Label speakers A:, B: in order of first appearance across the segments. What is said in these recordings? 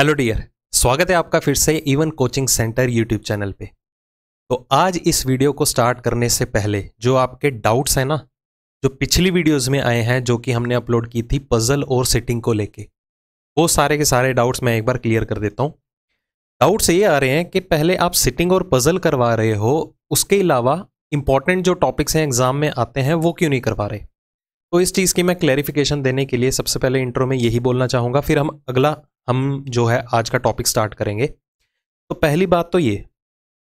A: Hello dear स्वागत है आपका फिर से even coaching centre YouTube channel पे तो आज इस वीडियो को स्टार्ट करने से पहले जो आपके डाउट्स हैं ना जो पिछली वीडियोस में आए हैं जो कि हमने अपलोड की थी पजल और सिटिंग को लेके वो सारे के सारे डाउट्स मैं एक बार क्लियर कर देता हूँ डाउट्स ये आ रहे हैं कि पहले आप सिटिंग और पजल करवा रहे हो उसके अलावा इंपॉर्टेंट जो टॉपिक्स हैं एग्जाम में आते हैं वो क्यों नहीं करवा रहे तो इस चीज़ की मैं क्लैरिफिकेशन देने के लिए सबसे पहले इंट्रो में यही बोलना चाहूँगा फिर हम अगला हम जो है आज का टॉपिक स्टार्ट करेंगे तो पहली बात तो ये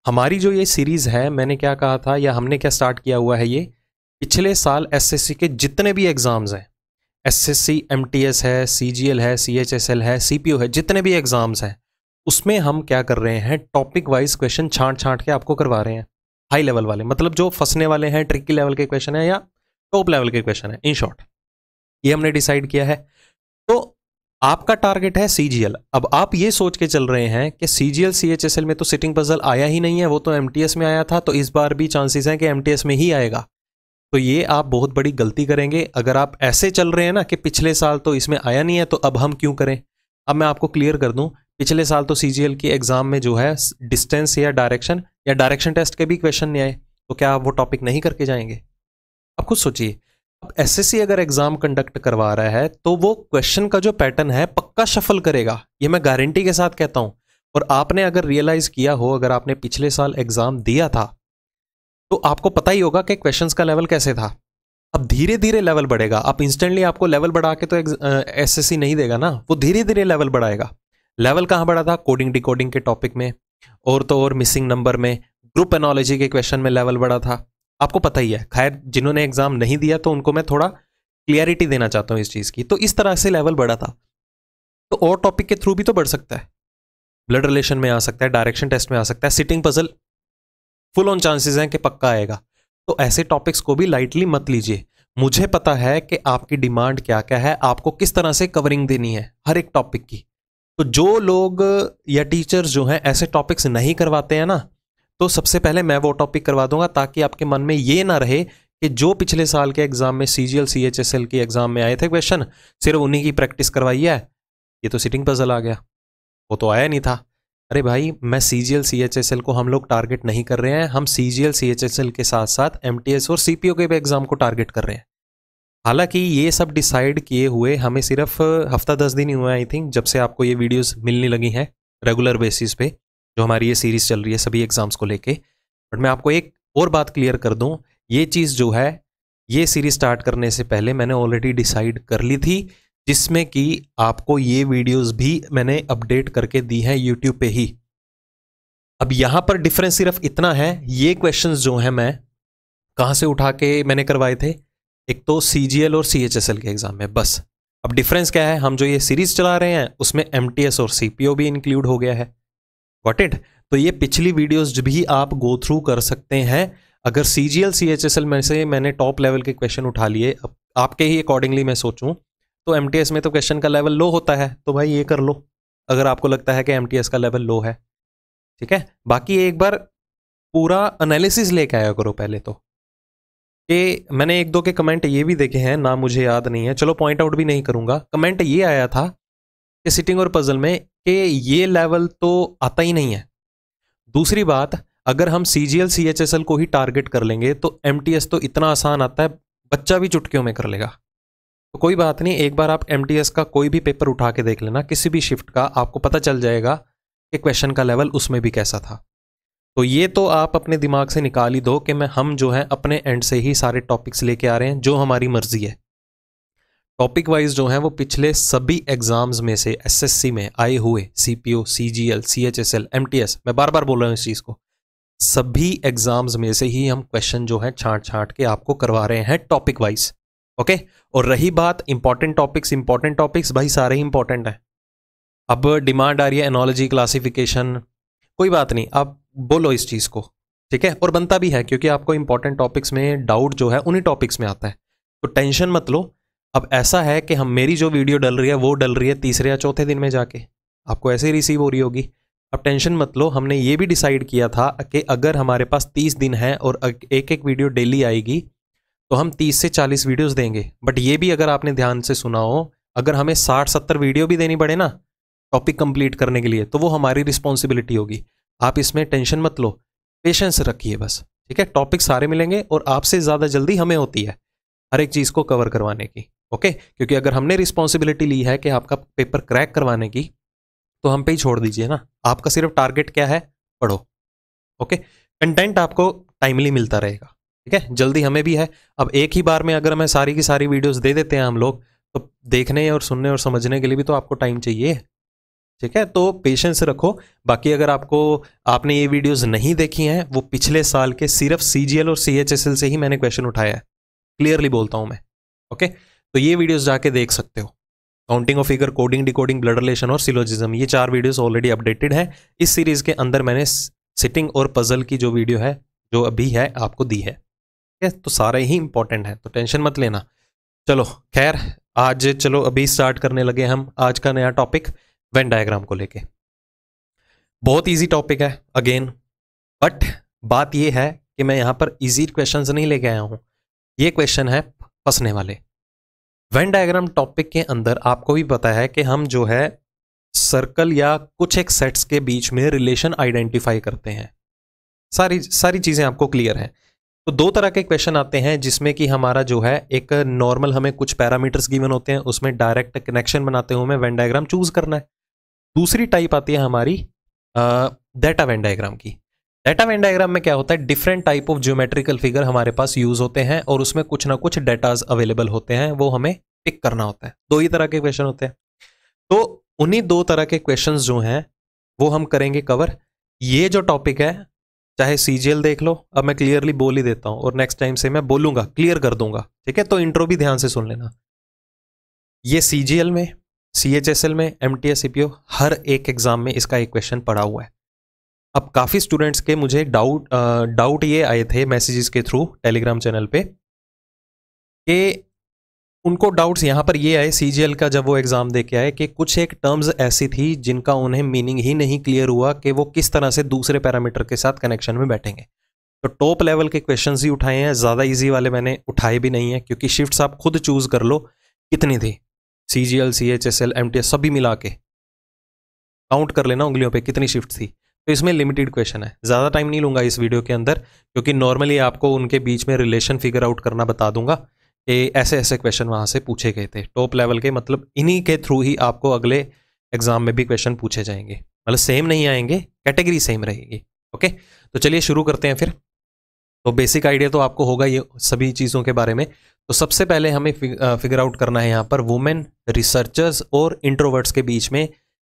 A: हमारी जो ये सीरीज़ है मैंने क्या कहा था या हमने क्या स्टार्ट किया हुआ है ये पिछले साल एसएससी के जितने भी एग्ज़ाम्स हैं एसएससी एमटीएस है सीजीएल है सीएचएसएल है सीपीओ है जितने भी एग्ज़ाम्स हैं उसमें हम क्या कर रहे हैं टॉपिक वाइज क्वेश्चन छांट छांट के आपको करवा रहे हैं हाई लेवल वाले मतलब जो फंसने वाले हैं ट्रिकी लेवल के क्वेश्चन है या टॉप लेवल के क्वेश्चन है इन शॉर्ट ये हमने डिसाइड किया है तो आपका टारगेट है सीजीएल अब आप ये सोच के चल रहे हैं कि सीजीएल सीएचएसएल में तो सिटिंग पजल आया ही नहीं है वो तो एमटीएस में आया था तो इस बार भी चांसेस हैं कि एमटीएस में ही आएगा तो ये आप बहुत बड़ी गलती करेंगे अगर आप ऐसे चल रहे हैं ना कि पिछले साल तो इसमें आया नहीं है तो अब हम क्यों करें अब मैं आपको क्लियर कर दूं पिछले साल तो सी की एग्जाम में जो है डिस्टेंस या डायरेक्शन या डायरेक्शन टेस्ट के भी क्वेश्चन नहीं आए तो क्या आप वो टॉपिक नहीं करके जाएंगे आप खुद सोचिए एसएससी अगर एग्जाम कंडक्ट करवा रहा है तो वो क्वेश्चन का जो पैटर्न है पक्का शफल करेगा ये मैं गारंटी के साथ कहता हूं और आपने अगर रियलाइज किया हो अगर आपने पिछले साल एग्जाम दिया था तो आपको पता ही होगा कि क्वेश्चंस का लेवल कैसे था अब धीरे धीरे लेवल बढ़ेगा आप इंस्टेंटली आपको लेवल बढ़ा के तो सी नहीं देगा ना वो धीरे धीरे लेवल बढ़ाएगा लेवल कहाँ बढ़ा था कोडिंग डिकोडिंग के टॉपिक में और तो और मिसिंग नंबर में ग्रुप एनोलॉजी के क्वेश्चन में लेवल बढ़ा था आपको पता ही है खैर जिन्होंने एग्ज़ाम नहीं दिया तो उनको मैं थोड़ा क्लियरिटी देना चाहता हूँ इस चीज़ की तो इस तरह से लेवल बढ़ा था तो और टॉपिक के थ्रू भी तो बढ़ सकता है ब्लड रिलेशन में आ सकता है डायरेक्शन टेस्ट में आ सकता है sitting puzzle full on chances हैं कि पक्का आएगा तो ऐसे टॉपिक्स को भी लाइटली मत लीजिए मुझे पता है कि आपकी डिमांड क्या क्या है आपको किस तरह से कवरिंग देनी है हर एक टॉपिक की तो जो लोग या टीचर्स जो हैं ऐसे टॉपिक्स नहीं करवाते हैं ना तो सबसे पहले मैं वो टॉपिक करवा दूंगा ताकि आपके मन में ये ना रहे कि जो पिछले साल के एग्ज़ाम में C G L C H S L exam में आए थे क्वेश्चन सिर्फ उन्हीं की प्रैक्टिस करवाई है ये तो सिटिंग पजल आ गया वो तो आया नहीं था अरे भाई मैं C G L C H S L को हम लोग टारगेट नहीं कर रहे हैं हम C G L C H S L के साथ साथ एम टी एस और सी के भी एग्ज़ाम को टारगेट कर रहे हैं हालांकि ये सब डिसाइड किए हुए हमें सिर्फ हफ्ता दस दिन ही हुए आई थिंक जब से आपको ये वीडियोस मिलने लगी हैं रेगुलर बेसिस पे जो हमारी ये सीरीज चल रही है सभी एग्जाम्स को लेके बट मैं आपको एक और बात क्लियर कर दूं ये चीज़ जो है ये सीरीज स्टार्ट करने से पहले मैंने ऑलरेडी डिसाइड कर ली थी जिसमें कि आपको ये वीडियोस भी मैंने अपडेट करके दी हैं यूट्यूब पे ही अब यहाँ पर डिफरेंस सिर्फ इतना है ये क्वेश्चंस जो हैं मैं कहाँ से उठा के मैंने करवाए थे एक तो सी और सी के एग्ज़ाम में बस अब डिफरेंस क्या है हम जो ये सीरीज़ चला रहे हैं उसमें एम और सी भी इंक्लूड हो गया है गॉट इट तो ये पिछली वीडियोज भी आप गो थ्रू कर सकते हैं अगर C G L C H S L में से मैंने टॉप लेवल के क्वेश्चन उठा लिए अब आपके ही अकॉर्डिंगली मैं सोचूं तो एम टी एस में तो क्वेश्चन का लेवल लो होता है तो भाई ये कर लो अगर आपको लगता है कि एम टी एस का लेवल लो है ठीक है बाकी एक बार पूरा अनालिसिस लेके आया करो पहले तो कि मैंने एक दो के कमेंट ये भी देखे हैं ना मुझे याद नहीं है चलो पॉइंट आउट भी नहीं करूँगा कमेंट ये आया था कि सिटिंग और पजल में कि ये लेवल तो आता ही नहीं है दूसरी बात अगर हम C G L C H S L को ही टारगेट कर लेंगे तो एम टी एस तो इतना आसान आता है बच्चा भी चुटकियों में कर लेगा तो कोई बात नहीं एक बार आप एम टी एस का कोई भी पेपर उठा के देख लेना किसी भी शिफ्ट का आपको पता चल जाएगा कि क्वेश्चन का लेवल उसमें भी कैसा था तो ये तो आप अपने दिमाग से निकाल ही दो कि मैं हम जो है अपने एंड से ही सारे टॉपिक्स लेके आ रहे हैं जो हमारी मर्जी है टॉपिक वाइज जो है वो पिछले सभी एग्ज़ाम्स में से एसएससी में आए हुए सीपीओ, सीजीएल, सीएचएसएल, एमटीएस मैं बार बार बोल रहा हूँ इस चीज़ को सभी एग्ज़ाम्स में से ही हम क्वेश्चन जो है छांट छांट के आपको करवा रहे हैं टॉपिक वाइज ओके और रही बात इंपॉर्टेंट टॉपिक्स इंपॉर्टेंट टॉपिक्स भाई सारे ही इंपॉर्टेंट हैं अब डिमांड आ रही है एनोलॉजी क्लासिफिकेशन कोई बात नहीं आप बोलो इस चीज़ को ठीक है और बनता भी है क्योंकि आपको इंपॉर्टेंट टॉपिक्स में डाउट जो है उन्हीं टॉपिक्स में आता है तो टेंशन मत लो अब ऐसा है कि हम मेरी जो वीडियो डल रही है वो डल रही है तीसरे या चौथे दिन में जाके आपको ऐसे ही रिसीव हो रही होगी अब टेंशन मत लो हमने ये भी डिसाइड किया था कि अगर हमारे पास तीस दिन हैं और एक एक वीडियो डेली आएगी तो हम तीस से चालीस वीडियोस देंगे बट ये भी अगर आपने ध्यान से सुना हो अगर हमें साठ सत्तर वीडियो भी देनी पड़े ना टॉपिक कंप्लीट करने के लिए तो वो हमारी रिस्पॉन्सिबिलिटी होगी आप इसमें टेंशन मत लो पेशेंस रखिए बस ठीक है टॉपिक सारे मिलेंगे और आपसे ज़्यादा जल्दी हमें होती है हर एक चीज़ को कवर करवाने की ओके क्योंकि अगर हमने रिस्पॉन्सिबिलिटी ली है कि आपका पेपर क्रैक करवाने की तो हम पे ही छोड़ दीजिए ना आपका सिर्फ टारगेट क्या है पढ़ो ओके कंटेंट आपको टाइमली मिलता रहेगा ठीक है जल्दी हमें भी है अब एक ही बार में अगर हमें सारी की सारी वीडियोस दे देते हैं हम लोग तो देखने और सुनने और समझने के लिए भी तो आपको टाइम चाहिए ठीक है तो पेशेंस रखो बाकी अगर आपको आपने ये वीडियोस नहीं देखी हैं वो पिछले साल के सिर्फ सी और सी से ही मैंने क्वेश्चन उठाया है क्लियरली बोलता हूँ मैं ओके तो ये वीडियोस जाके देख सकते हो counting of figure coding decoding blood relation और सिलोजिज्म ये चार वीडियोस ऑलरेडी अपडेटेड है इस सीरीज के अंदर मैंने सिटिंग और पजल की जो वीडियो है जो अभी है आपको दी है ठीक है तो सारे ही इंपॉर्टेंट है तो टेंशन मत लेना चलो खैर आज चलो अभी स्टार्ट करने लगे हम आज का नया टॉपिक वेन डायग्राम को लेके बहुत ईजी टॉपिक है अगेन बट बात यह है कि मैं यहाँ पर इजी क्वेश्चंस नहीं लेके आया हूँ ये क्वेश्चन है फंसने वाले वेन डायग्राम टॉपिक के अंदर आपको भी पता है कि हम जो है सर्कल या कुछ एक सेट्स के बीच में रिलेशन आइडेंटिफाई करते हैं सारी सारी चीज़ें आपको क्लियर हैं तो दो तरह के क्वेश्चन आते हैं जिसमें कि हमारा जो है एक नॉर्मल हमें कुछ पैरामीटर्स गिवन होते हैं उसमें डायरेक्ट कनेक्शन बनाते हुए हमें वेन डायग्राम चूज करना है दूसरी टाइप आती है हमारी डेटा वेन डायग्राम की डाटा वेन डायग्राम में क्या होता है different type of geometrical figure हमारे पास यूज होते हैं और उसमें कुछ ना कुछ डेटाज अवेलेबल होते हैं वो हमें पिक करना होता है दो ही तरह के क्वेश्चन होते हैं तो उन्हीं दो तरह के क्वेश्चन जो हैं वो हम करेंगे कवर ये जो टॉपिक है चाहे सीजीएल देख लो अब मैं क्लियरली बोल ही देता हूँ और नेक्स्ट टाइम से मैं बोलूंगा क्लियर कर दूंगा ठीक है तो इंट्रो भी ध्यान से सुन लेना ये सीजीएल में सीएचएसएल में पी ओ हर एक एग्जाम में इसका एक क्वेश्चन पड़ा हुआ है अब काफ़ी स्टूडेंट्स के मुझे डाउट डाउट ये आए थे मैसेजेस के थ्रू टेलीग्राम चैनल पे कि उनको डाउट्स यहाँ पर ये आए सी का जब वो एग्ज़ाम दे के आए कि कुछ एक टर्म्स ऐसी थी जिनका उन्हें मीनिंग ही नहीं क्लियर हुआ कि वो किस तरह से दूसरे पैरामीटर के साथ कनेक्शन में बैठेंगे तो टॉप लेवल के क्वेश्चन ही उठाए हैं ज़्यादा ईजी वाले मैंने उठाए भी नहीं हैं क्योंकि शिफ्ट आप खुद चूज़ कर लो कितनी थी C G L C H S L M T S सभी मिला के काउंट कर लेना उंगलियों पर कितनी शिफ्ट थी तो इसमें लिमिटेड क्वेश्चन है ज़्यादा टाइम नहीं लूँगा इस वीडियो के अंदर क्योंकि नॉर्मली आपको उनके बीच में रिलेशन फिगर आउट करना बता दूंगा कि ऐसे ऐसे क्वेश्चन वहाँ से पूछे गए थे टॉप लेवल के मतलब इन्हीं के थ्रू ही आपको अगले एग्जाम में भी क्वेश्चन पूछे जाएंगे मतलब सेम नहीं आएंगे कैटेगरी सेम रहेगी ओके तो चलिए शुरू करते हैं फिर तो बेसिक आइडिया तो आपको होगा ये सभी चीज़ों के बारे में तो सबसे पहले हमें फिगर आउट करना है यहाँ पर वुमेन रिसर्चर्स और इंट्रोवर्ट्स के बीच में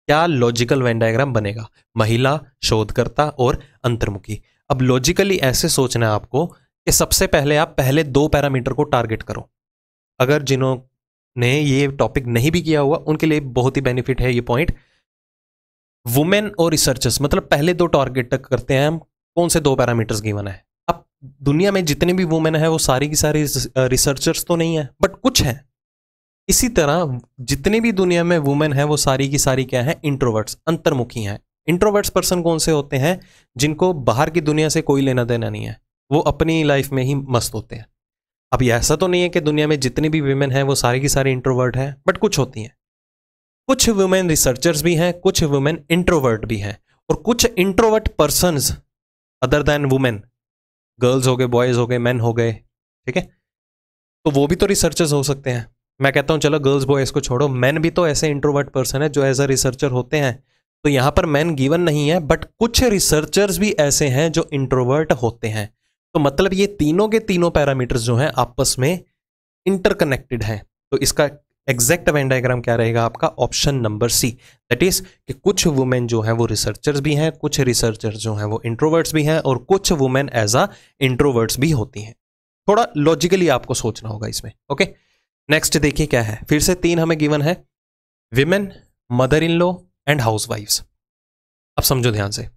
A: क्या लॉजिकल वेन डायग्राम बनेगा महिला शोधकर्ता और अंतर्मुखी अब लॉजिकली ऐसे सोचना है आपको कि सबसे पहले आप पहले दो पैरामीटर को टारगेट करो अगर जिन्होंने ये टॉपिक नहीं भी किया हुआ उनके लिए बहुत ही बेनिफिट है ये पॉइंट वुमेन और रिसर्चर्स मतलब पहले दो टारगेट तक करते हैं हम कौन से दो पैरामीटर्स गिवन है अब दुनिया में जितने भी वुमेन है वो सारी की सारी रिसर्चर्स तो नहीं है बट कुछ हैं इसी तरह जितने भी दुनिया में वुमेन है वो सारी की सारी क्या है इंट्रोवर्ट्स अंतर्मुखी हैं इंट्रोवर्ट्स पर्सन कौन से होते हैं जिनको बाहर की दुनिया से कोई लेना देना नहीं है वो अपनी लाइफ में ही मस्त होते हैं अब ये ऐसा तो नहीं है कि दुनिया में जितनी भी वुमेन हैं वो सारी की सारी इंट्रोवर्ट हैं बट कुछ होती हैं कुछ वुमेन रिसर्चर्स भी हैं कुछ वुमेन इंट्रोवर्ट भी हैं और कुछ introvert person other than women girls हो गए बॉयज़ हो गए मैन हो गए ठीक है तो वो भी तो रिसर्चर्स हो सकते हैं मैं कहता हूँ चलो गर्ल्स बॉयज़ को छोड़ो मैन भी तो ऐसे इंट्रोवर्ट पर्सन है जो एज अ रिसर्चर होते हैं तो यहाँ पर मैन गिवन नहीं है बट कुछ रिसर्चर्स भी ऐसे हैं जो इंट्रोवर्ट होते हैं तो मतलब ये तीनों के तीनों पैरामीटर्स जो हैं आपस में इंटरकनेक्टेड हैं तो इसका एग्जैक्ट वेन डायग्राम क्या रहेगा आपका option number C that is कि कुछ वुमेन जो हैं वो रिसर्चर्स भी हैं कुछ रिसर्चर्स जो हैं वो इंट्रोवर्ट्स भी हैं और कुछ वुमेन एज अ इंट्रोवर्ट्स भी होती हैं थोड़ा लॉजिकली आपको सोचना होगा इसमें ओके okay? नेक्स्ट देखिए क्या है फिर से तीन हमें गिवन है women mother in law and हाउस वाइफ्स अब समझो ध्यान से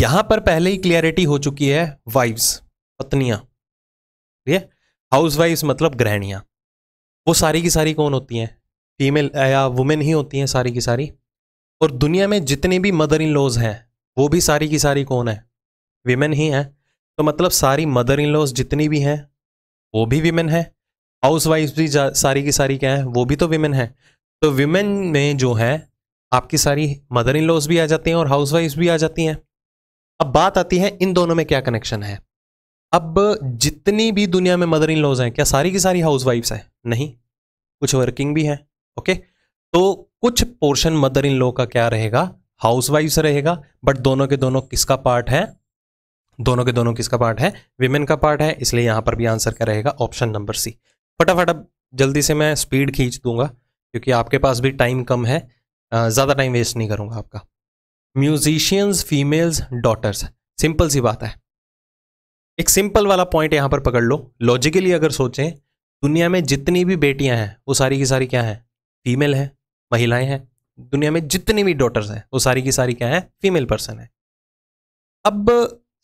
A: यहां पर पहले ही क्लियरिटी हो चुकी है वाइफ्स पत्नियां ठीक है हाउस वाइव्स मतलब ग्रहणियां वो सारी की सारी कौन होती हैं फीमेल या वुमेन ही होती हैं सारी की सारी और दुनिया में जितने भी मदर इन लॉज हैं वो भी सारी की सारी कौन है विमेन ही हैं तो मतलब सारी मदर इन लॉज जितनी भी हैं वो भी विमेन है हाउस वाइफ भी सारी की सारी क्या है वो भी तो विमेन है तो विमेन में जो है आपकी सारी मदर इन लॉज भी आ जाती हैं और हाउस वाइफ भी आ जाती हैं अब बात आती है इन दोनों में क्या कनेक्शन है अब जितनी भी दुनिया में मदर इन लॉज हैं क्या सारी की सारी हाउस वाइफ्स हैं नहीं कुछ वर्किंग भी हैं ओके तो कुछ पोर्शन मदर इन लॉ का क्या रहेगा हाउस रहेगा बट दोनों के दोनों किसका पार्ट है दोनों के दोनों किसका पार्ट है विमेन का पार्ट है इसलिए यहां पर भी आंसर क्या रहेगा ऑप्शन नंबर सी फटाफट अब जल्दी से मैं स्पीड खींच दूंगा क्योंकि आपके पास भी टाइम कम है ज़्यादा टाइम वेस्ट नहीं करूंगा आपका म्यूजिशियंस फीमेल्स डॉटर्स सिंपल सी बात है एक सिंपल वाला पॉइंट यहाँ पर पकड़ लो लॉजिकली अगर सोचें दुनिया में जितनी भी बेटियाँ हैं वो सारी की सारी क्या हैं फीमेल हैं महिलाएं हैं दुनिया में जितनी भी डॉटर्स हैं वो सारी की सारी क्या हैं फीमेल पर्सन है अब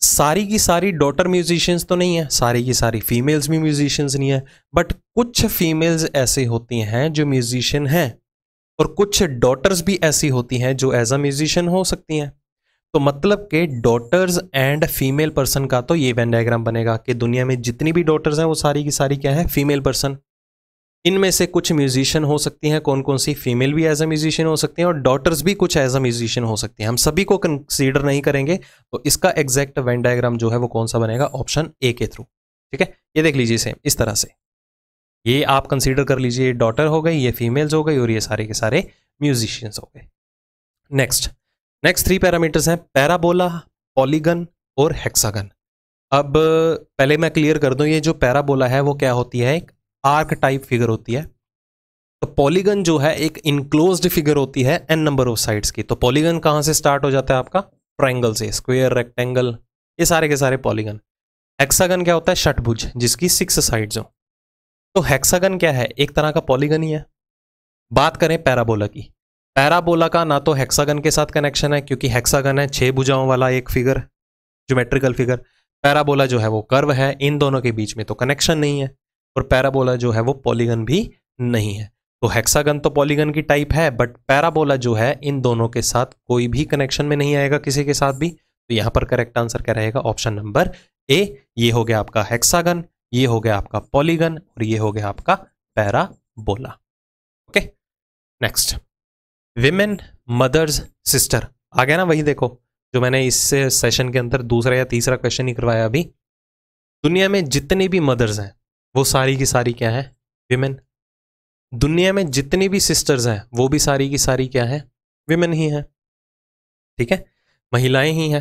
A: सारी की सारी डॉटर म्यूजिशियंस तो नहीं है सारी की सारी फीमेल्स भी म्यूजिशियंस नहीं है बट कुछ फीमेल्स ऐसे होती हैं जो म्यूजिशियन हैं और कुछ डॉटर्स भी ऐसी होती हैं जो एज अ म्यूजिशियन हो सकती हैं तो मतलब के डॉटर्स एंड फीमेल पर्सन का तो ये वैन डायग्राम बनेगा कि दुनिया में जितनी भी डॉटर्स हैं वो सारी की सारी क्या है फीमेल पर्सन इनमें से कुछ म्यूजिशियन हो सकती हैं कौन कौन सी फीमेल भी एज अ म्यूजिशियन हो सकती हैं और डॉटर्स भी कुछ एज अ म्यूजिशियन हो सकती हैं हम सभी को कंसीडर नहीं करेंगे तो इसका एग्जैक्ट वेन डायग्राम जो है वो कौन सा बनेगा ऑप्शन ए के थ्रू ठीक है ये देख लीजिए सेम इस तरह से ये आप कंसीडर कर लीजिए ये डॉटर हो गई ये फीमेल्स हो गई और ये सारे के सारे म्यूजिशियंस हो गए नेक्स्ट नेक्स्ट थ्री पैरामीटर्स हैं पैराबोला पॉलीगन और हेक्सागन अब पहले मैं क्लियर कर दूं ये जो पैराबोला है वो क्या होती है एक आर्क टाइप फिगर होती है तो पॉलीगन जो है एक इनक्लोज फिगर होती है एन नंबर ऑफ साइड्स की तो पॉलीगन कहाँ से स्टार्ट हो जाता है आपका ट्राइंगल से स्क्वेयर रेक्टेंगल ये सारे के सारे पॉलीगन हेक्सागन क्या होता है शटभुज जिसकी सिक्स साइड्स हो तो हेक्सागन क्या है एक तरह का पॉलीगन ही है बात करें पैराबोला की पैराबोला का ना तो हेक्सागन के साथ कनेक्शन है क्योंकि हेक्सागन है छह भुजाओं वाला एक फिगर ज्योमेट्रिकल फिगर पैराबोला जो है वो कर्व है इन दोनों के बीच में तो कनेक्शन नहीं है और पैराबोला जो है वो पॉलीगन भी नहीं है तो हेक्सागन तो पॉलीगन की टाइप है बट पैराबोला जो है इन दोनों के साथ कोई भी कनेक्शन में नहीं आएगा किसी के साथ भी तो यहां पर करेक्ट आंसर क्या रहेगा ऑप्शन नंबर ए ये हो गया आपका हेक्सागन ये हो गया आपका पॉलीगन और ये हो गया आपका parabola okay next women mothers sister आ गया ना वही देखो जो मैंने इस सेशन के अंदर दूसरा या तीसरा क्वेश्चन ही करवाया अभी दुनिया में जितने भी मदर्स हैं वो सारी की सारी क्या है विमेन दुनिया में जितनी भी सिस्टर्स हैं वो भी सारी की सारी क्या है विमेन ही हैं ठीक है महिलाएं ही हैं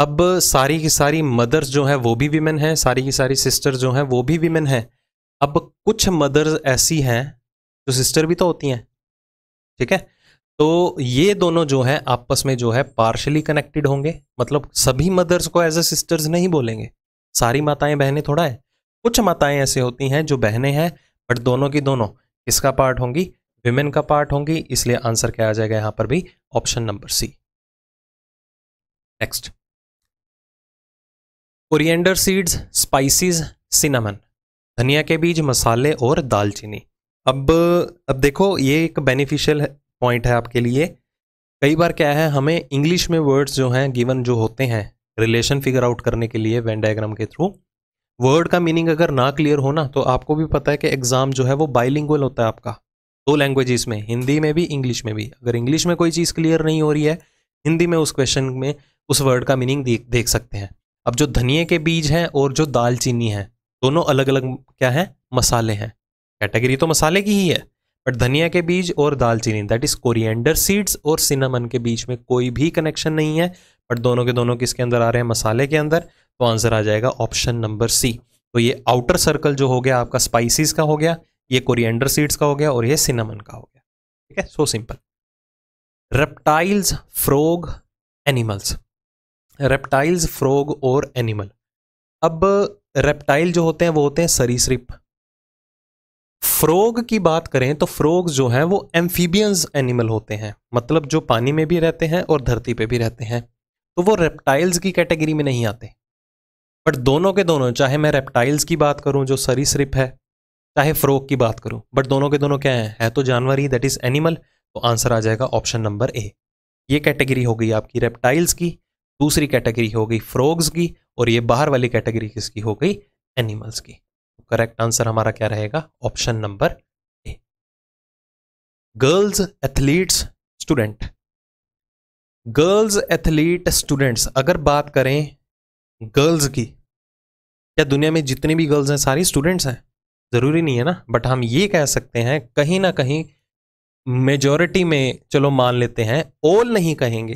A: अब सारी की सारी मदर्स जो हैं वो भी विमेन हैं सारी की सारी सिस्टर्स जो हैं वो भी विमेन हैं अब कुछ मदर्स ऐसी हैं जो सिस्टर भी तो होती हैं ठीक है तो ये दोनों जो है आपस में जो है पार्शली कनेक्टेड होंगे मतलब सभी मदर्स को एज अ सिस्टर्स नहीं बोलेंगे सारी माताएं बहनें थोड़ा है कुछ माताएं ऐसे होती हैं जो बहनें हैं बट दोनों की दोनों किसका पार्ट होंगी विमेन का पार्ट होंगी इसलिए आंसर क्या आ जाएगा यहां पर भी option number C next coriander seeds spices cinnamon धनिया के बीज मसाले और दालचीनी अब अब देखो ये एक बेनिफिशियल पॉइंट है आपके लिए कई बार क्या है हमें इंग्लिश में वर्ड्स जो हैं गिवन जो होते हैं रिलेशन फिगर आउट करने के लिए वेन डायग्राम के थ्रू वर्ड का मीनिंग अगर ना क्लियर हो ना तो आपको भी पता है कि एग्ज़ाम जो है वो बाइलिंगुअल होता है आपका दो लैंग्वेजेस में हिंदी में भी इंग्लिश में भी अगर इंग्लिश में कोई चीज़ क्लियर नहीं हो रही है हिंदी में उस क्वेश्चन में उस वर्ड का मीनिंग देख देख सकते हैं अब जो धनिए के बीज हैं और जो दालचीनी है दोनों अलग अलग क्या है मसाले हैं कैटेगरी तो मसाले की ही है बट धनिया के बीज और दालचीनी दैट इज कोरिएंडर सीड्स और सिनेमन के बीच में कोई भी कनेक्शन नहीं है बट दोनों के दोनों किसके अंदर आ रहे हैं मसाले के अंदर तो आंसर आ जाएगा ऑप्शन नंबर सी तो ये आउटर सर्कल जो हो गया आपका स्पाइसिस का हो गया ये कोरिएंडर सीड्स का हो गया और ये सिनेमन का हो गया ठीक है so simple reptiles frog animals reptiles frog और एनिमल अब रेप्टाइल जो होते हैं वो होते हैं सरीसृप फ्रोग की बात करें तो फ्रोग जो हैं वो एम्फीबियंस एनिमल होते हैं मतलब जो पानी में भी रहते हैं और धरती पे भी रहते हैं तो वो रेप्टाइल्स की कैटेगरी में नहीं आते बट दोनों के दोनों चाहे मैं रेप्टाइल्स की बात करूं जो सरीसृप है चाहे फ्रोक की बात करूं बट दोनों के दोनों क्या हैं है तो जानवर ही दैट इज एनिमल तो आंसर आ जाएगा ऑप्शन नंबर ए ये कैटेगरी हो गई आपकी रेप्टाइल्स की दूसरी कैटेगरी हो गई फ्रोग्स की और ये बाहर वाली कैटेगरी किसकी हो गई एनिमल्स की तो करेक्ट आंसर हमारा क्या रहेगा option number A girls athletes student girls athlete students अगर बात करें गर्ल्स की क्या दुनिया में जितनी भी गर्ल्स हैं सारी स्टूडेंट्स हैं ज़रूरी नहीं है ना बट हम ये कह सकते हैं कहीं ना कहीं मेजॉरिटी में चलो मान लेते हैं ऑल नहीं कहेंगे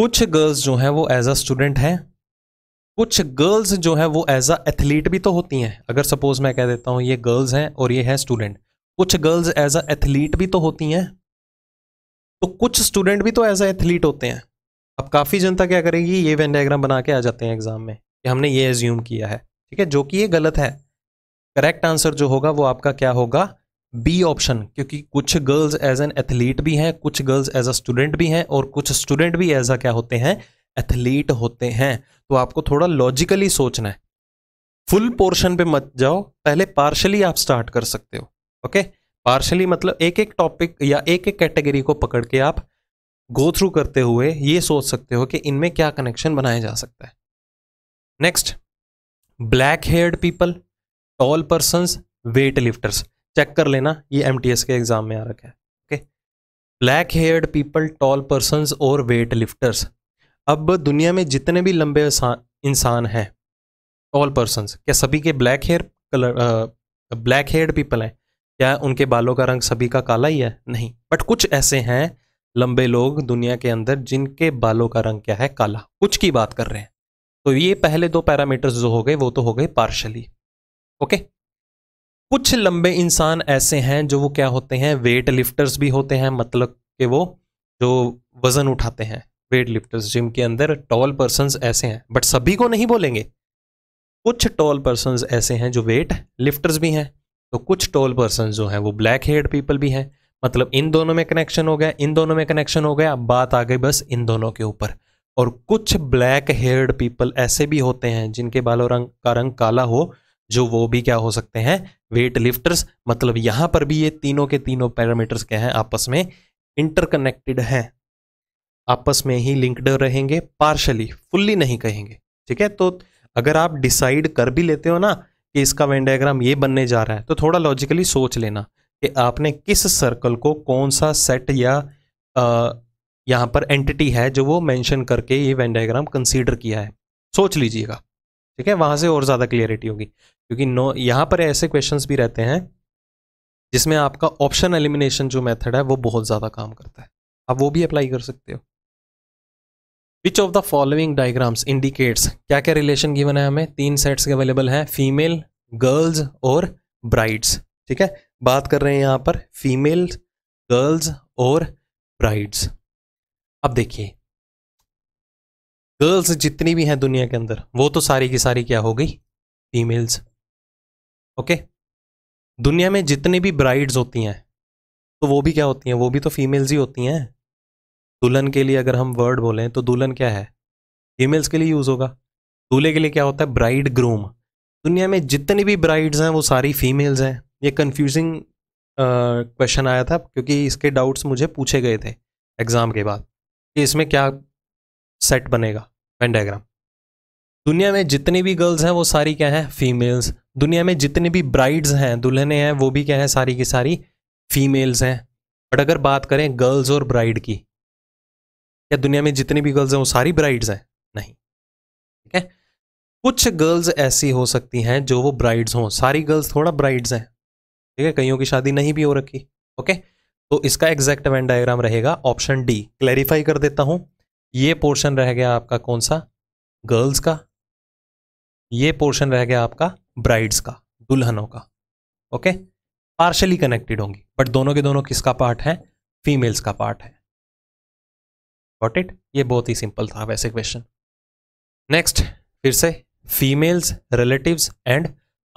A: कुछ गर्ल्स जो हैं वो एज अ स्टूडेंट हैं कुछ गर्ल्स जो हैं वो एज अ एथलीट भी तो होती हैं अगर सपोज मैं कह देता हूँ ये गर्ल्स हैं और ये है स्टूडेंट कुछ गर्ल्स एज अ एथलीट भी तो होती हैं तो कुछ स्टूडेंट भी तो एज अ एथलीट होते हैं अब काफ़ी जनता क्या करेगी ये वेन डायग्राम बना के आ जाते हैं एग्जाम में कि हमने ये एज्यूम किया है ठीक है जो कि ये गलत है करेक्ट आंसर जो होगा वो आपका क्या होगा बी ऑप्शन क्योंकि कुछ गर्ल्स एज एन एथलीट भी हैं कुछ गर्ल्स एज अ स्टूडेंट भी हैं और कुछ स्टूडेंट भी एज अ क्या होते हैं एथलीट होते हैं तो आपको थोड़ा लॉजिकली सोचना है फुल पोर्शन पे मत जाओ पहले पार्शली आप स्टार्ट कर सकते हो ओके पार्शली मतलब एक एक टॉपिक या एक एक कैटेगरी को पकड़ के आप गो थ्रू करते हुए ये सोच सकते हो कि इनमें क्या कनेक्शन बनाया जा सकता है next black haired people tall person weight lifters check कर लेना ये एम के एग्ज़ाम में आ रखा है okay black haired people tall person और वेट लिफ्टर्स अब दुनिया में जितने भी लंबे इंसान हैं टॉल पर्सन क्या सभी के black hair colour black haired people हैं क्या उनके बालों का रंग सभी का काला ही है नहीं बट कुछ ऐसे हैं लंबे लोग दुनिया के अंदर जिनके बालों का रंग क्या है काला कुछ की बात कर रहे हैं तो ये पहले दो पैरामीटर्स जो हो गए वो तो हो गए पार्शली ओके कुछ लंबे इंसान ऐसे हैं जो वो क्या होते हैं वेट लिफ्टर्स भी होते हैं मतलब कि वो जो वजन उठाते हैं वेट लिफ्टर्स जिम के अंदर टॉल पर्सन ऐसे हैं बट सभी को नहीं बोलेंगे कुछ टॉल पर्सन ऐसे हैं जो वेट लिफ्टर्स भी हैं तो कुछ टॉल पर्सन जो हैं वो ब्लैक हेड पीपल भी हैं मतलब इन दोनों में कनेक्शन हो गया इन दोनों में कनेक्शन हो गया बात आ गई बस इन दोनों के ऊपर और कुछ ब्लैक हेयर्ड पीपल ऐसे भी होते हैं जिनके बालों रंग का रंग काला हो जो वो भी क्या हो सकते हैं वेट लिफ्टर्स मतलब यहां पर भी ये तीनों के तीनों पैरामीटर्स क्या हैं आपस में इंटरकनेक्टेड हैं आपस में ही लिंक्ड रहेंगे पार्शली फुल्ली नहीं कहेंगे ठीक है तो अगर आप डिसाइड कर भी लेते हो ना कि इसका वेंडाग्राम ये बनने जा रहा है तो थोड़ा लॉजिकली सोच लेना कि आपने किस सर्कल को कौन सा सेट या यहाँ पर एंटिटी है जो वो मेंशन करके ये वेन डायग्राम कंसीडर किया है सोच लीजिएगा ठीक है वहाँ से और ज़्यादा क्लियरिटी होगी क्योंकि नो यहाँ पर ऐसे क्वेश्चन भी रहते हैं जिसमें आपका ऑप्शन एलिमिनेशन जो मेथड है वो बहुत ज़्यादा काम करता है आप वो भी अप्लाई कर सकते हो which of the following diagrams indicates क्या क्या रिलेशन गिवन है हमें तीन सेट्स अवेलेबल हैं फीमेल गर्ल्स और ब्राइड्स ठीक है बात कर रहे हैं यहाँ पर फीमेल गर्ल्स और ब्राइड्स अब देखिए गर्ल्स जितनी भी हैं दुनिया के अंदर वो तो सारी की सारी क्या हो गई फीमेल्स ओके दुनिया में जितनी भी ब्राइड्स होती हैं तो वो भी क्या होती हैं वो भी तो फीमेल्स ही होती हैं दुल्हन के लिए अगर हम वर्ड बोलें तो दुल्हन क्या है फीमेल्स के लिए यूज़ होगा दूल्हे के लिए क्या होता है ब्राइड ग्रूम दुनिया में जितनी भी ब्राइड्स हैं वो सारी फीमेल्स हैं ये कन्फ्यूजिंग क्वेश्चन आया था क्योंकि इसके डाउट्स मुझे पूछे गए थे एग्ज़ाम के बाद कि इसमें क्या सेट बनेगा वेन डायग्राम दुनिया में जितनी भी गर्ल्स हैं वो सारी क्या हैं फीमेल्स दुनिया में जितनी भी ब्राइड्स हैं दुल्हने हैं वो भी क्या हैं सारी की सारी फीमेल्स हैं बट अगर बात करें गर्ल्स और ब्राइड की क्या दुनिया में जितनी भी गर्ल्स हैं वो सारी ब्राइड्स हैं नहीं ठीक है कुछ गर्ल्स ऐसी हो सकती हैं जो वो ब्राइड्स हों सारी गर्ल्स थोड़ा ब्राइड्स हैं ठीक है कईयों की शादी नहीं भी हो रखी ओके तो इसका एग्जैक्ट वैन डायग्राम रहेगा ऑप्शन डी क्लैरिफाई कर देता हूं ये पोर्शन रह गया आपका कौन सा गर्ल्स का ये पोर्शन रह गया आपका ब्राइड्स का दुल्हनों का ओके पार्शली कनेक्टेड होंगी बट दोनों के दोनों किसका पार्ट है फीमेल्स का पार्ट है वॉट इट ये बहुत ही सिंपल था वैसे क्वेश्चन नेक्स्ट फिर से फीमेल्स रिलेटिव्स एंड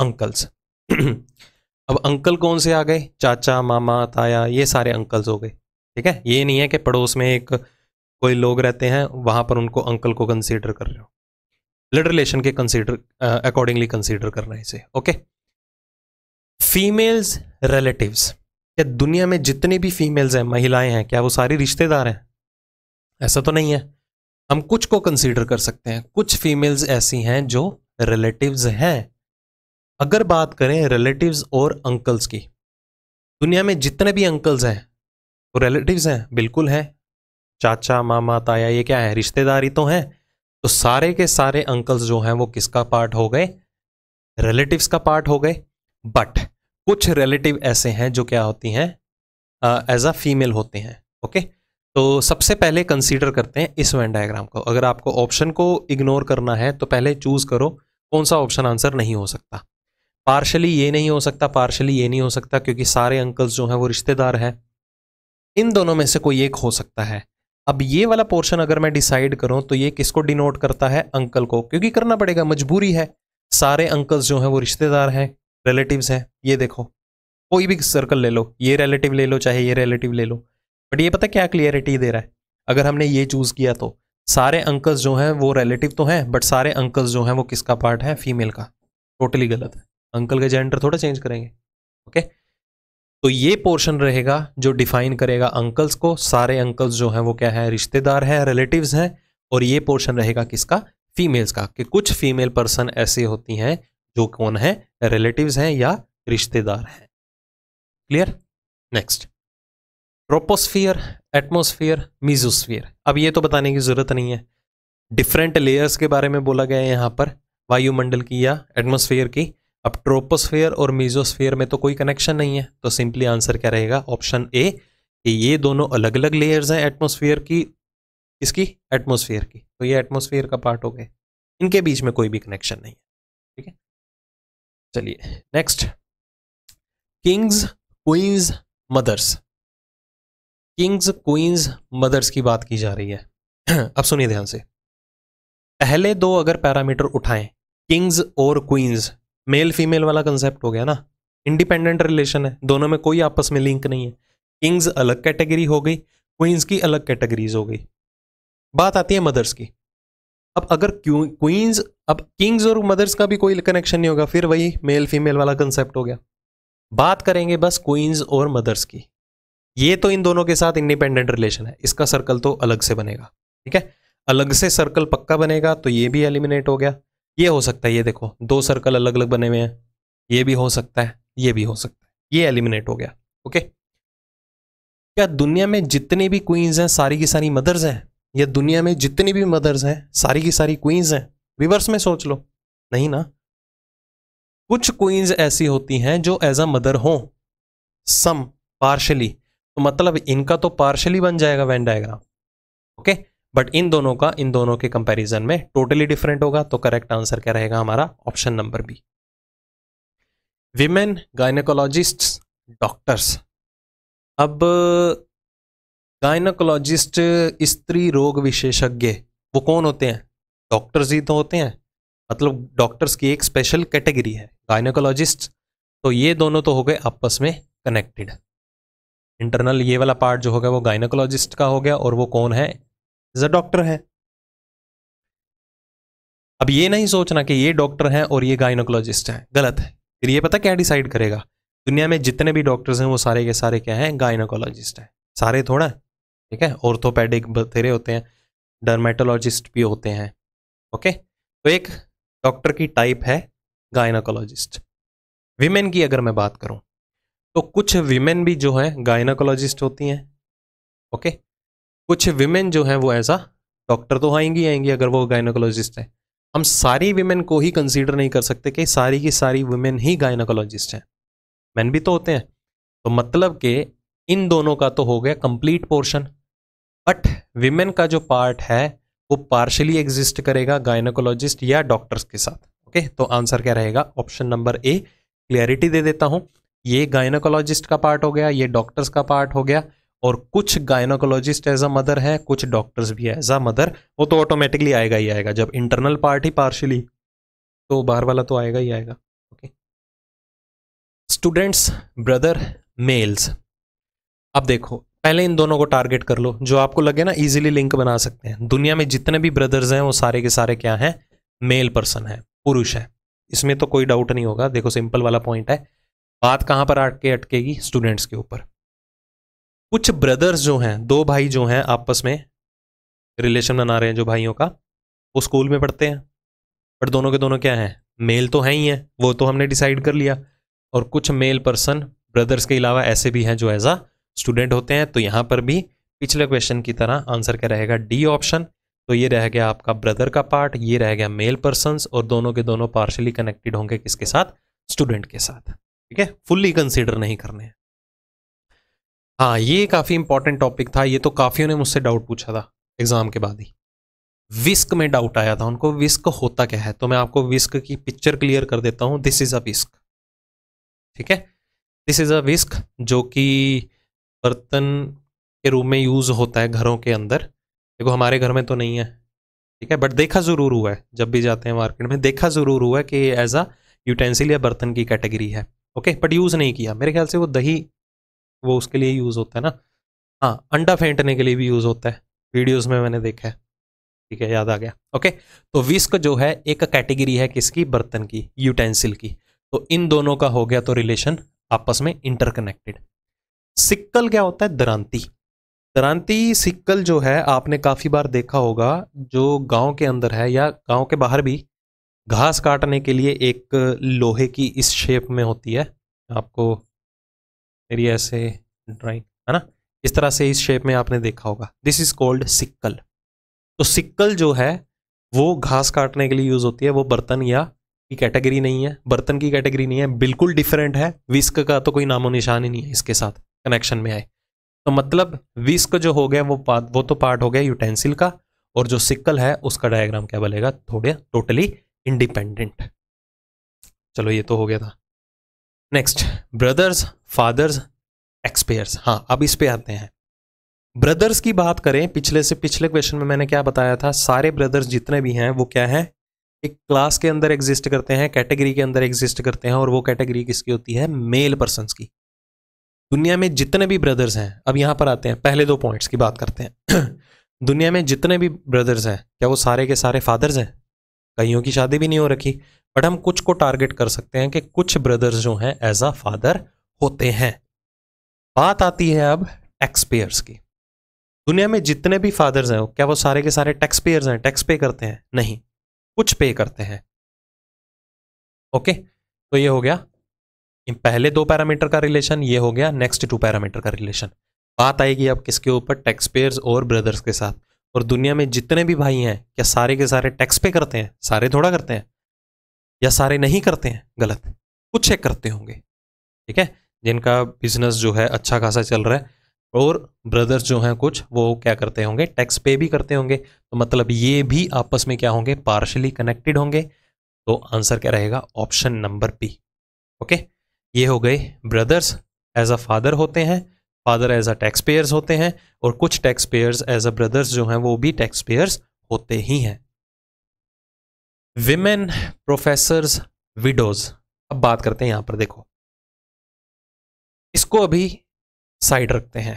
A: अंकल्स अब अंकल कौन से आ गए चाचा मामा ताया ये सारे अंकल्स हो गए ठीक है ये नहीं है कि पड़ोस में एक कोई लोग रहते हैं वहां पर उनको अंकल को कंसीडर कर रहे हो ब्लड रिलेशन के कंसीडर अकॉर्डिंगली कंसीडर करना इसे ओके फीमेल्स रिलेटिव्स क्या दुनिया में जितने भी फीमेल्स हैं महिलाएं हैं क्या वो सारी रिश्तेदार हैं ऐसा तो नहीं है हम कुछ को कंसीडर कर सकते हैं कुछ फीमेल्स ऐसी हैं जो रिलेटिव्स हैं अगर बात करें रिलेटिव्स और अंकल्स की दुनिया में जितने भी अंकल्स हैं तो रिलेटिव्स हैं बिल्कुल हैं चाचा मामा ताया ये क्या है रिश्तेदारी तो हैं तो सारे के सारे अंकल्स जो हैं वो किसका पार्ट हो गए रिलेटिव्स का पार्ट हो गए बट कुछ रिलेटिव ऐसे हैं जो क्या होती हैं एज अ फीमेल होते हैं ओके तो सबसे पहले कंसीडर करते हैं इस वन डायग्राम को अगर आपको ऑप्शन को इग्नोर करना है तो पहले चूज करो कौन सा ऑप्शन आंसर नहीं हो सकता पार्शली ये नहीं हो सकता पार्शली ये नहीं हो सकता क्योंकि सारे अंकल्स जो हैं वो रिश्तेदार हैं इन दोनों में से कोई एक हो सकता है अब ये वाला पोर्शन अगर मैं डिसाइड करूं तो ये किसको डिनोट करता है अंकल को क्योंकि करना पड़ेगा मजबूरी है सारे अंकल्स जो हैं वो रिश्तेदार हैं रिलेटिव्स हैं ये देखो कोई भी सर्कल ले लो ये रिलेटिव ले लो चाहे ये रिलेटिव ले लो बट ये पता क्या क्लियरिटी दे रहा है अगर हमने ये चूज़ किया तो सारे अंकल्स जो हैं वो रिलेटिव तो हैं बट सारे अंकल्स जो हैं वो किसका पार्ट है फीमेल का टोटली गलत है अंकल का जेंडर थोड़ा चेंज करेंगे ओके तो ये पोर्शन रहेगा जो डिफाइन करेगा अंकल्स को सारे अंकल्स जो हैं वो क्या है रिश्तेदार हैं रिलेटिव्स हैं और ये पोर्शन रहेगा किसका फीमेल्स का कि कुछ फीमेल पर्सन ऐसे होती हैं जो कौन है रिलेटिव्स हैं या रिश्तेदार हैं clear next troposphere atmosphere mesosphere अब ये तो बताने की ज़रूरत नहीं है डिफरेंट लेयर्स के बारे में बोला गया है यहाँ पर वायुमंडल की या एटमोस्फियर की अब ट्रोपोस्फेयर और मीजोस्फेयर में तो कोई कनेक्शन नहीं है तो सिंपली आंसर क्या रहेगा ऑप्शन ए कि ये दोनों अलग अलग लेयर्स हैं एटमोसफियर की इसकी एटमोसफियर की तो ये एटमोसफियर का पार्ट हो गए इनके बीच में कोई भी कनेक्शन नहीं है ठीक है चलिए next kings queens mothers kings queens mothers की बात की जा रही है अब सुनिए ध्यान से पहले दो अगर पैरामीटर उठाएं किंग्स और क्वींस मेल फीमेल वाला कंसेप्ट हो गया ना इंडिपेंडेंट रिलेशन है दोनों में कोई आपस में लिंक नहीं है किंग्स अलग कैटेगरी हो गई क्वींस की अलग कैटेगरीज हो गई बात आती है मदर्स की अब अगर क्वींस अब किंग्स और मदर्स का भी कोई कनेक्शन नहीं होगा फिर वही मेल फीमेल वाला कंसेप्ट हो गया बात करेंगे बस क्वींस और मदर्स की ये तो इन दोनों के साथ इंडिपेंडेंट रिलेशन है इसका सर्कल तो अलग से बनेगा ठीक है अलग से सर्कल पक्का बनेगा तो ये भी एलिमिनेट हो गया ये हो सकता है ये देखो दो सर्कल अलग अलग बने हुए हैं ये भी हो सकता है ये भी हो सकता है ये एलिमिनेट हो गया ओके क्या दुनिया में जितनी भी क्वींस हैं सारी की सारी मदर्स हैं या दुनिया में जितनी भी मदर्स हैं सारी की सारी क्वींस हैं रिवर्स में सोच लो नहीं ना कुछ क्वींस ऐसी होती हैं जो एज अ मदर हो सम पार्शली तो मतलब इनका तो पार्शली बन जाएगा Venn diagram okay okay? But इन दोनों का इन दोनों के कंपैरिजन में टोटली डिफरेंट होगा तो करेक्ट आंसर क्या रहेगा हमारा option number B women gynaecologist doctors अब गायनकोलॉजिस्ट स्त्री रोग विशेषज्ञ वो कौन होते हैं डॉक्टर्स ही तो होते हैं मतलब डॉक्टर्स की एक स्पेशल कैटेगरी है गायनकोलॉजिस्ट तो ये दोनों तो हो गए आपस में कनेक्टेड इंटरनल ये वाला पार्ट जो होगा वो गायनकोलॉजिस्ट का हो गया और वो कौन है एज अ डॉक्टर है अब ये नहीं सोचना कि ये डॉक्टर हैं और ये गायनोकोलॉजिस्ट हैं गलत है फिर ये पता क्या डिसाइड करेगा दुनिया में जितने भी डॉक्टर्स हैं वो सारे के सारे क्या हैं गायनोकोलॉजिस्ट हैं सारे थोड़ा ठीक है ऑर्थोपेडिक बथेरे होते हैं डर्मेटोलॉजिस्ट भी होते हैं ओके तो एक डॉक्टर की टाइप है गायनोकोलॉजिस्ट विमेन की अगर मैं बात करूं तो कुछ विमेन भी जो है गायनोकोलॉजिस्ट होती हैं ओके कुछ विमेन जो हैं वो ऐसा डॉक्टर तो आएंगी आएंगी अगर वो गायनोकोलॉजिस्ट हैं हम सारी विमेन को ही कंसीडर नहीं कर सकते कि सारी की सारी वुमेन ही गायनोकोलॉजिस्ट हैं मैन भी तो होते हैं तो मतलब कि इन दोनों का तो हो गया कंप्लीट पोर्शन बट विमेन का जो पार्ट है वो पार्शली एग्जिस्ट करेगा गायनोकोलॉजिस्ट या डॉक्टर्स के साथ ओके तो आंसर क्या रहेगा ऑप्शन नंबर ए क्लियरिटी दे देता हूँ ये गायनोकोलॉजिस्ट का पार्ट हो गया ये डॉक्टर्स का पार्ट हो गया और कुछ गायनोकोलॉजिस्ट एज अ मदर है कुछ डॉक्टर्स भी एज अ मदर वो तो ऑटोमेटिकली आएगा ही आएगा जब इंटरनल पार्ट ही पार्शली तो बाहर वाला तो आएगा ही आएगा ओके स्टूडेंट्स ब्रदर मेल्स अब देखो पहले इन दोनों को टारगेट कर लो जो आपको लगे ना इजीली लिंक बना सकते हैं दुनिया में जितने भी ब्रदर्स हैं वो सारे के सारे क्या हैं मेल पर्सन है पुरुष है इसमें तो कोई डाउट नहीं होगा देखो सिंपल वाला पॉइंट है बात कहां पर अटके अटकेगी स्टूडेंट्स के ऊपर कुछ ब्रदर्स जो हैं दो भाई जो हैं आपस में रिलेशन बना रहे हैं जो भाइयों का वो स्कूल में पढ़ते हैं बट दोनों के दोनों क्या हैं मेल तो हैं ही हैं वो तो हमने डिसाइड कर लिया और कुछ मेल पर्सन ब्रदर्स के अलावा ऐसे भी हैं जो एज आ स्टूडेंट होते हैं तो यहाँ पर भी पिछले क्वेश्चन की तरह आंसर क्या रहेगा डी ऑप्शन तो ये रह गया आपका ब्रदर का पार्ट ये रह गया मेल पर्सन और दोनों के दोनों पार्शली कनेक्टेड होंगे किसके साथ स्टूडेंट के साथ ठीक है फुल्ली कंसिडर नहीं करने हैं हाँ ये काफ़ी इंपॉर्टेंट टॉपिक था ये तो काफ़ियों ने मुझसे डाउट पूछा था एग्ज़ाम के बाद ही विस्क में डाउट आया था उनको विस्क होता क्या है तो मैं आपको विस्क की पिक्चर क्लियर कर देता हूँ दिस इज़ अ विस्क ठीक है दिस इज़ अ विस्क जो कि बर्तन के रूप में यूज़ होता है घरों के अंदर देखो हमारे घर में तो नहीं है ठीक है बट देखा ज़रूर हुआ है जब भी जाते हैं मार्केट में देखा ज़रूर हुआ है कि एज अ यूटेंसिल या बर्तन की कैटेगरी है ओके बट यूज़ नहीं किया मेरे ख्याल से वो दही वो उसके लिए यूज़ होता है ना हाँ अंडा फेंटने के लिए भी यूज़ होता है वीडियोज़ में मैंने देखा है ठीक है याद आ गया ओके तो विस्क जो है एक कैटेगरी है किसकी बर्तन की यूटेंसिल की तो इन दोनों का हो गया तो रिलेशन आपस में इंटरकनेक्टेड सिक्कल क्या होता है दरांती दरांती सिक्कल जो है आपने काफ़ी बार देखा होगा जो गांव के अंदर है या गांव के बाहर भी घास काटने के लिए एक लोहे की इस शेप में होती है आपको मेरी ऐसे ड्राइंग है ना इस तरह से इस शेप में आपने देखा होगा दिस इज कॉल्ड सिक्कल तो सिक्कल जो है वो घास काटने के लिए यूज होती है वो बर्तन या की कैटेगरी नहीं है बर्तन की कैटेगरी नहीं है बिल्कुल डिफरेंट है विस्क का तो कोई नामो निशान ही नहीं है इसके साथ कनेक्शन में आए तो मतलब विस्क जो हो गया वो वो तो पार्ट हो गया यूटेंसिल का और जो सिक्कल है उसका डायग्राम क्या बनेगा थोड़े टोटली इंडिपेंडेंट चलो ये तो हो गया था नेक्स्ट ब्रदर्स फादर्स एक्सपेयर्स हाँ अब इस पे आते हैं ब्रदर्स की बात करें पिछले से पिछले क्वेश्चन में मैंने क्या बताया था सारे ब्रदर्स जितने भी हैं वो क्या है एक क्लास के अंदर एग्जिस्ट करते हैं कैटेगरी के अंदर एग्जिस्ट करते हैं और वो कैटेगरी किसकी होती है मेल पर्सन की दुनिया में जितने भी ब्रदर्स हैं अब यहां पर आते हैं पहले दो पॉइंट्स की बात करते हैं दुनिया में जितने भी ब्रदर्स हैं क्या वो सारे के सारे फादर्स हैं कईयों की शादी भी नहीं हो रखी बट हम कुछ को टारगेट कर सकते हैं कि कुछ ब्रदर्स जो हैं एज अ फादर होते हैं बात आती है अब टैक्स पेयर्स की दुनिया में जितने भी फादर्स हैं क्या वो सारे के सारे टैक्स पेयर्स हैं टैक्स पे करते हैं नहीं कुछ पे करते हैं ओके तो ये हो गया पहले दो पैरामीटर का रिलेशन ये हो गया नेक्स्ट टू पैरामीटर का रिलेशन बात आएगी अब किसके ऊपर टैक्स पेयर्स और ब्रदर्स के साथ और दुनिया में जितने भी भाई हैं क्या सारे के सारे टैक्स पे करते हैं सारे थोड़ा करते हैं या सारे नहीं करते हैं गलत कुछ एक करते होंगे ठीक है जिनका बिजनेस जो है अच्छा खासा चल रहा है और ब्रदर्स जो हैं कुछ वो क्या करते होंगे टैक्स पे भी करते होंगे तो मतलब ये भी आपस में क्या होंगे पार्शली कनेक्टेड होंगे तो आंसर क्या रहेगा ऑप्शन नंबर बी ओके ये हो गए ब्रदर्स एज अ फादर होते हैं father as a tax payers होते हैं और कुछ tax payers as a brothers जो हैं वो भी टैक्स पेयर्स होते ही हैं विमेन प्रोफेसर्स विडोज अब बात करते हैं यहाँ पर देखो इसको अभी साइड रखते हैं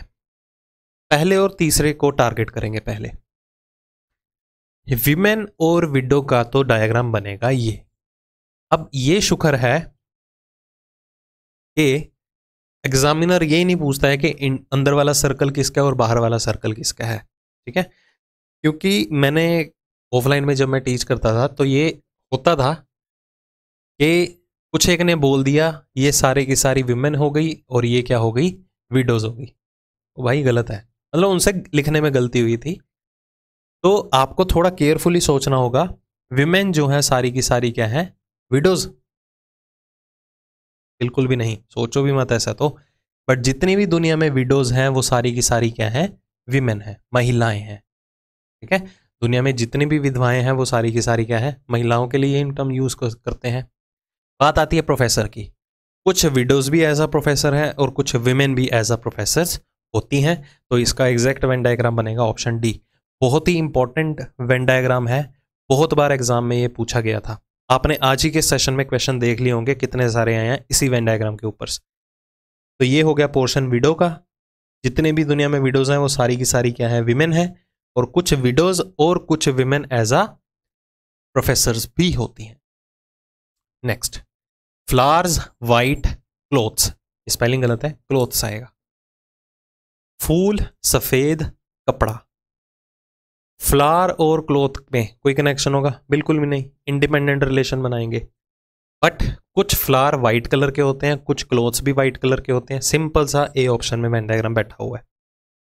A: पहले और तीसरे को टारगेट करेंगे पहले विमेन और विडो का तो डायग्राम बनेगा ये अब ये शुक्र है कि एग्जामिनर ये नहीं पूछता है कि अंदर वाला सर्कल किसका है और बाहर वाला सर्कल किसका है ठीक है क्योंकि मैंने ऑफलाइन में जब मैं टीच करता था तो ये होता था कि कुछ एक ने बोल दिया ये सारे की सारी विमेन हो गई और ये क्या हो गई विडोज हो गई भाई गलत है मतलब उनसे लिखने में गलती हुई थी तो आपको थोड़ा केयरफुली सोचना होगा विमेन जो है सारी की सारी क्या है विडोज बिल्कुल भी नहीं सोचो भी मत ऐसा तो बट जितनी भी दुनिया में विडोज हैं वो सारी की सारी क्या है विमेन है महिलाएं हैं ठीक है दुनिया में जितनी भी विधवाएं हैं वो सारी की सारी क्या है महिलाओं के लिए इन टर्म यूज करते हैं बात आती है प्रोफेसर की कुछ विडोज भी एज अ प्रोफेसर है और कुछ विमेन भी एज अ प्रोफेसर होती हैं तो इसका एग्जैक्ट वेन डायग्राम बनेगा ऑप्शन डी बहुत ही इंपॉर्टेंट वेन डायग्राम है बहुत बार एग्जाम में ये पूछा गया था आपने आज ही के सेशन में क्वेश्चन देख लिए होंगे कितने सारे आए हैं इसी वेन डायग्राम के ऊपर से तो ये हो गया पोर्शन विडो का जितने भी दुनिया में विडोज हैं वो सारी की सारी क्या है विमेन है और कुछ विडोज और कुछ विमेन एज आ प्रोफेसर भी होती हैं next flowers white clothes spelling गलत है क्लोथ्स आएगा फूल सफेद कपड़ा फ्लावर और क्लोथ में कोई कनेक्शन होगा बिल्कुल भी नहीं इंडिपेंडेंट रिलेशन बनाएंगे बट कुछ फ्लावर वाइट कलर के होते हैं कुछ क्लोथ्स भी वाइट कलर के होते हैं सिंपल सा ए ऑप्शन में मैंडाग्राम डायग्राम बैठा हुआ है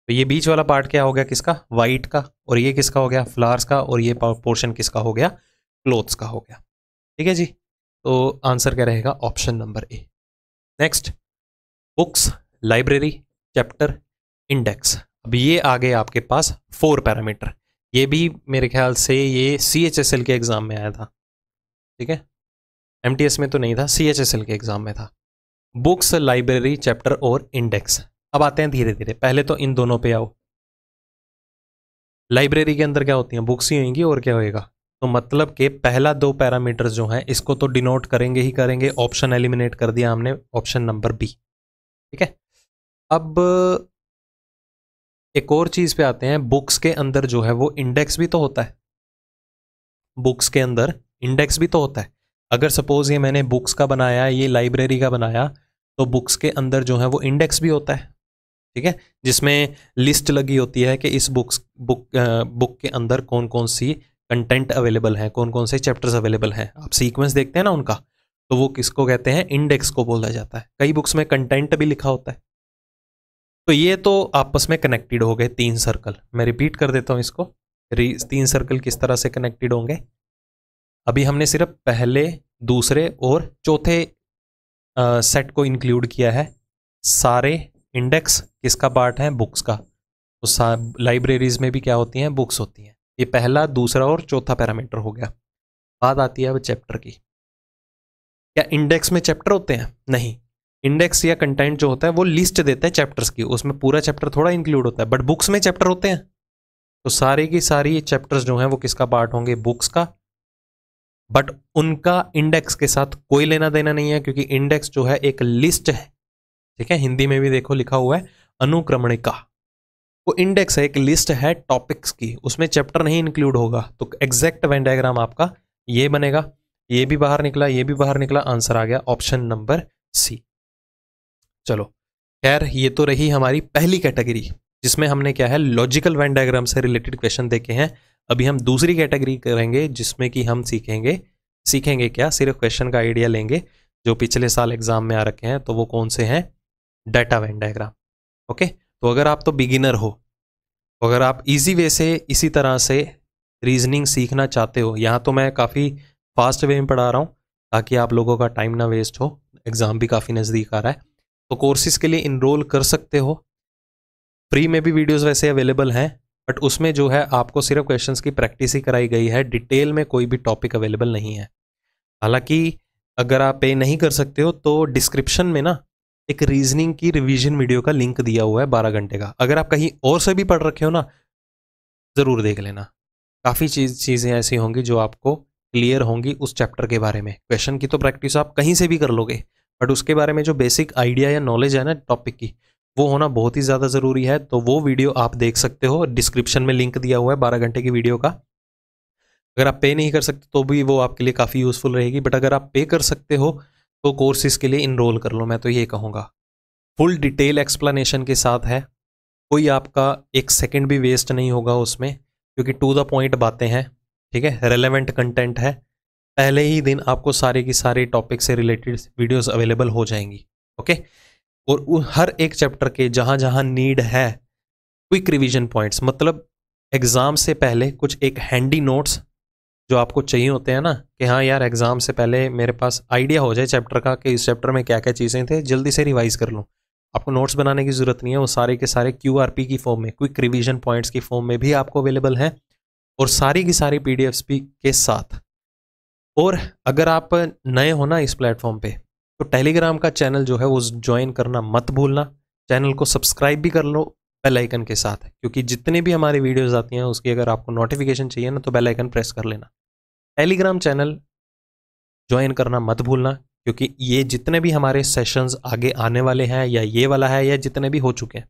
A: तो ये बीच वाला पार्ट क्या हो गया किसका वाइट का और ये किसका हो गया फ्लावर्स का और ये पोर्शन किसका हो गया क्लोथ्स का हो गया ठीक है जी तो आंसर क्या रहेगा option number A next books library chapter index अब ये आ गए आपके पास फोर पैरामीटर ये भी मेरे ख्याल से ये सी एच एस एल के एग्ज़ाम में आया था ठीक है एम टी एस में तो नहीं था सी एच एस एल के एग्ज़ाम में था बुक्स लाइब्रेरी चैप्टर और इंडेक्स अब आते हैं धीरे धीरे पहले तो इन दोनों पे आओ लाइब्रेरी के अंदर क्या होती हैं बुक्स ही होंगी और क्या होएगा तो मतलब के पहला दो पैरामीटर जो है इसको तो डिनोट करेंगे ही करेंगे ऑप्शन एलिमिनेट कर दिया हमने ऑप्शन नंबर बी ठीक है अब एक और चीज़ पे आते हैं बुक्स के अंदर जो है वो इंडेक्स भी तो होता है बुक्स के अंदर इंडेक्स भी तो होता है अगर सपोज़ ये मैंने बुक्स का बनाया ये लाइब्रेरी का बनाया तो बुक्स के अंदर जो है वो इंडेक्स भी होता है ठीक है जिसमें लिस्ट लगी होती है कि इस बुक्स बुक बुक के अंदर कौन कौन सी कंटेंट अवेलेबल हैं कौन कौन से चैप्टर्स अवेलेबल हैं आप सीक्वेंस देखते हैं ना उनका तो वो किसको कहते हैं इंडेक्स को बोला जाता है कई बुक्स में कंटेंट भी लिखा होता है तो ये तो आपस में कनेक्टेड हो गए तीन सर्कल मैं रिपीट कर देता हूँ इसको तीन सर्कल किस तरह से कनेक्टेड होंगे अभी हमने सिर्फ पहले दूसरे और चौथे सेट को इंक्लूड किया है सारे इंडेक्स किसका पार्ट है बुक्स का तो लाइब्रेरीज में भी क्या होती हैं बुक्स होती हैं ये पहला दूसरा और चौथा पैरामीटर हो गया बात आती है अब चैप्टर की क्या इंडेक्स में चैप्टर होते हैं नहीं इंडेक्स या कंटेंट जो होता है वो लिस्ट देता है चैप्टर्स की उसमें पूरा चैप्टर थोड़ा इंक्लूड होता है बट बुक्स में चैप्टर होते हैं तो सारे की सारी चैप्टर्स जो हैं वो किसका पार्ट होंगे बुक्स का बट उनका इंडेक्स के साथ कोई लेना देना नहीं है क्योंकि इंडेक्स जो है एक लिस्ट है ठीक है हिंदी में भी देखो लिखा हुआ है अनुक्रमणिका वो इंडेक्स है एक लिस्ट है टॉपिक्स की उसमें चैप्टर नहीं इंक्लूड होगा तो एग्जैक्ट वेन डायग्राम आपका ये बनेगा ये भी बाहर निकला ये भी बाहर निकला आंसर आ गया ऑप्शन नंबर सी चलो खैर ये तो रही हमारी पहली कैटेगरी जिसमें हमने क्या है लॉजिकल वेन डायग्राम से रिलेटेड क्वेश्चन देखे हैं अभी हम दूसरी कैटेगरी करेंगे जिसमें कि हम सीखेंगे सीखेंगे क्या सिर्फ क्वेश्चन का आइडिया लेंगे जो पिछले साल एग्जाम में आ रखे हैं तो वो कौन से हैं data Venn diagram okay okay? तो अगर आप तो बिगिनर हो तो अगर आप इजी वे से इसी तरह से रीजनिंग सीखना चाहते हो यहाँ तो मैं काफ़ी फास्ट वे में पढ़ा रहा हूँ ताकि आप लोगों का टाइम ना वेस्ट हो एग्ज़ाम भी काफ़ी नज़दीक आ रहा है तो कोर्सेज़ के लिए इनरोल कर सकते हो फ्री में भी वीडियोस वैसे अवेलेबल हैं बट उसमें जो है आपको सिर्फ क्वेश्चंस की प्रैक्टिस ही कराई गई है डिटेल में कोई भी टॉपिक अवेलेबल नहीं है हालांकि अगर आप पे नहीं कर सकते हो तो डिस्क्रिप्शन में ना एक रीजनिंग की रिवीजन वीडियो का लिंक दिया हुआ है बारह घंटे का अगर आप कहीं और से भी पढ़ रखे हो ना ज़रूर देख लेना काफ़ी चीज चीज़ें ऐसी होंगी जो आपको क्लियर होंगी उस चैप्टर के बारे में क्वेश्चन की तो प्रैक्टिस आप कहीं से भी कर लोगे बट उसके बारे में जो बेसिक आइडिया या नॉलेज है ना टॉपिक की वो होना बहुत ही ज़्यादा ज़रूरी है तो वो वीडियो आप देख सकते हो डिस्क्रिप्शन में लिंक दिया हुआ है बारह घंटे की वीडियो का अगर आप पे नहीं कर सकते तो भी वो आपके लिए काफ़ी यूज़फुल रहेगी बट अगर आप पे कर सकते हो तो कोर्सेज के लिए इनरोल कर लो मैं तो ये कहूँगा फुल डिटेल एक्सप्लेनेशन के साथ है कोई आपका एक सेकंड भी वेस्ट नहीं होगा उसमें क्योंकि टू द पॉइंट बातें हैं ठीक है रेलेवेंट कंटेंट है पहले ही दिन आपको सारे की सारे टॉपिक से रिलेटेड वीडियोस अवेलेबल हो जाएंगी ओके और हर एक चैप्टर के जहाँ जहाँ नीड है क्विक रिवीजन पॉइंट्स मतलब एग्ज़ाम से पहले कुछ एक हैंडी नोट्स जो आपको चाहिए होते हैं ना कि हाँ यार एग्ज़ाम से पहले मेरे पास आइडिया हो जाए चैप्टर का कि इस चैप्टर में क्या क्या चीज़ें थे जल्दी से रिवाइज़ कर लूँ आपको नोट्स बनाने की ज़रूरत नहीं है वो सारे के सारे क्यू की फॉर्म में क्विक रिविजन पॉइंट्स की फॉर्म में भी आपको अवेलेबल हैं और सारी की सारी पी भी के साथ और अगर आप नए हो ना इस प्लेटफॉर्म पर तो टेलीग्राम का चैनल जो है वो ज्वाइन करना मत भूलना चैनल को सब्सक्राइब भी कर लो बेल आइकन के साथ क्योंकि जितने भी हमारी वीडियोस आती हैं उसकी अगर आपको नोटिफिकेशन चाहिए ना तो बेल आइकन प्रेस कर लेना टेलीग्राम चैनल ज्वाइन करना मत भूलना क्योंकि ये जितने भी हमारे सेशंस आगे आने वाले हैं या ये वाला है या जितने भी हो चुके हैं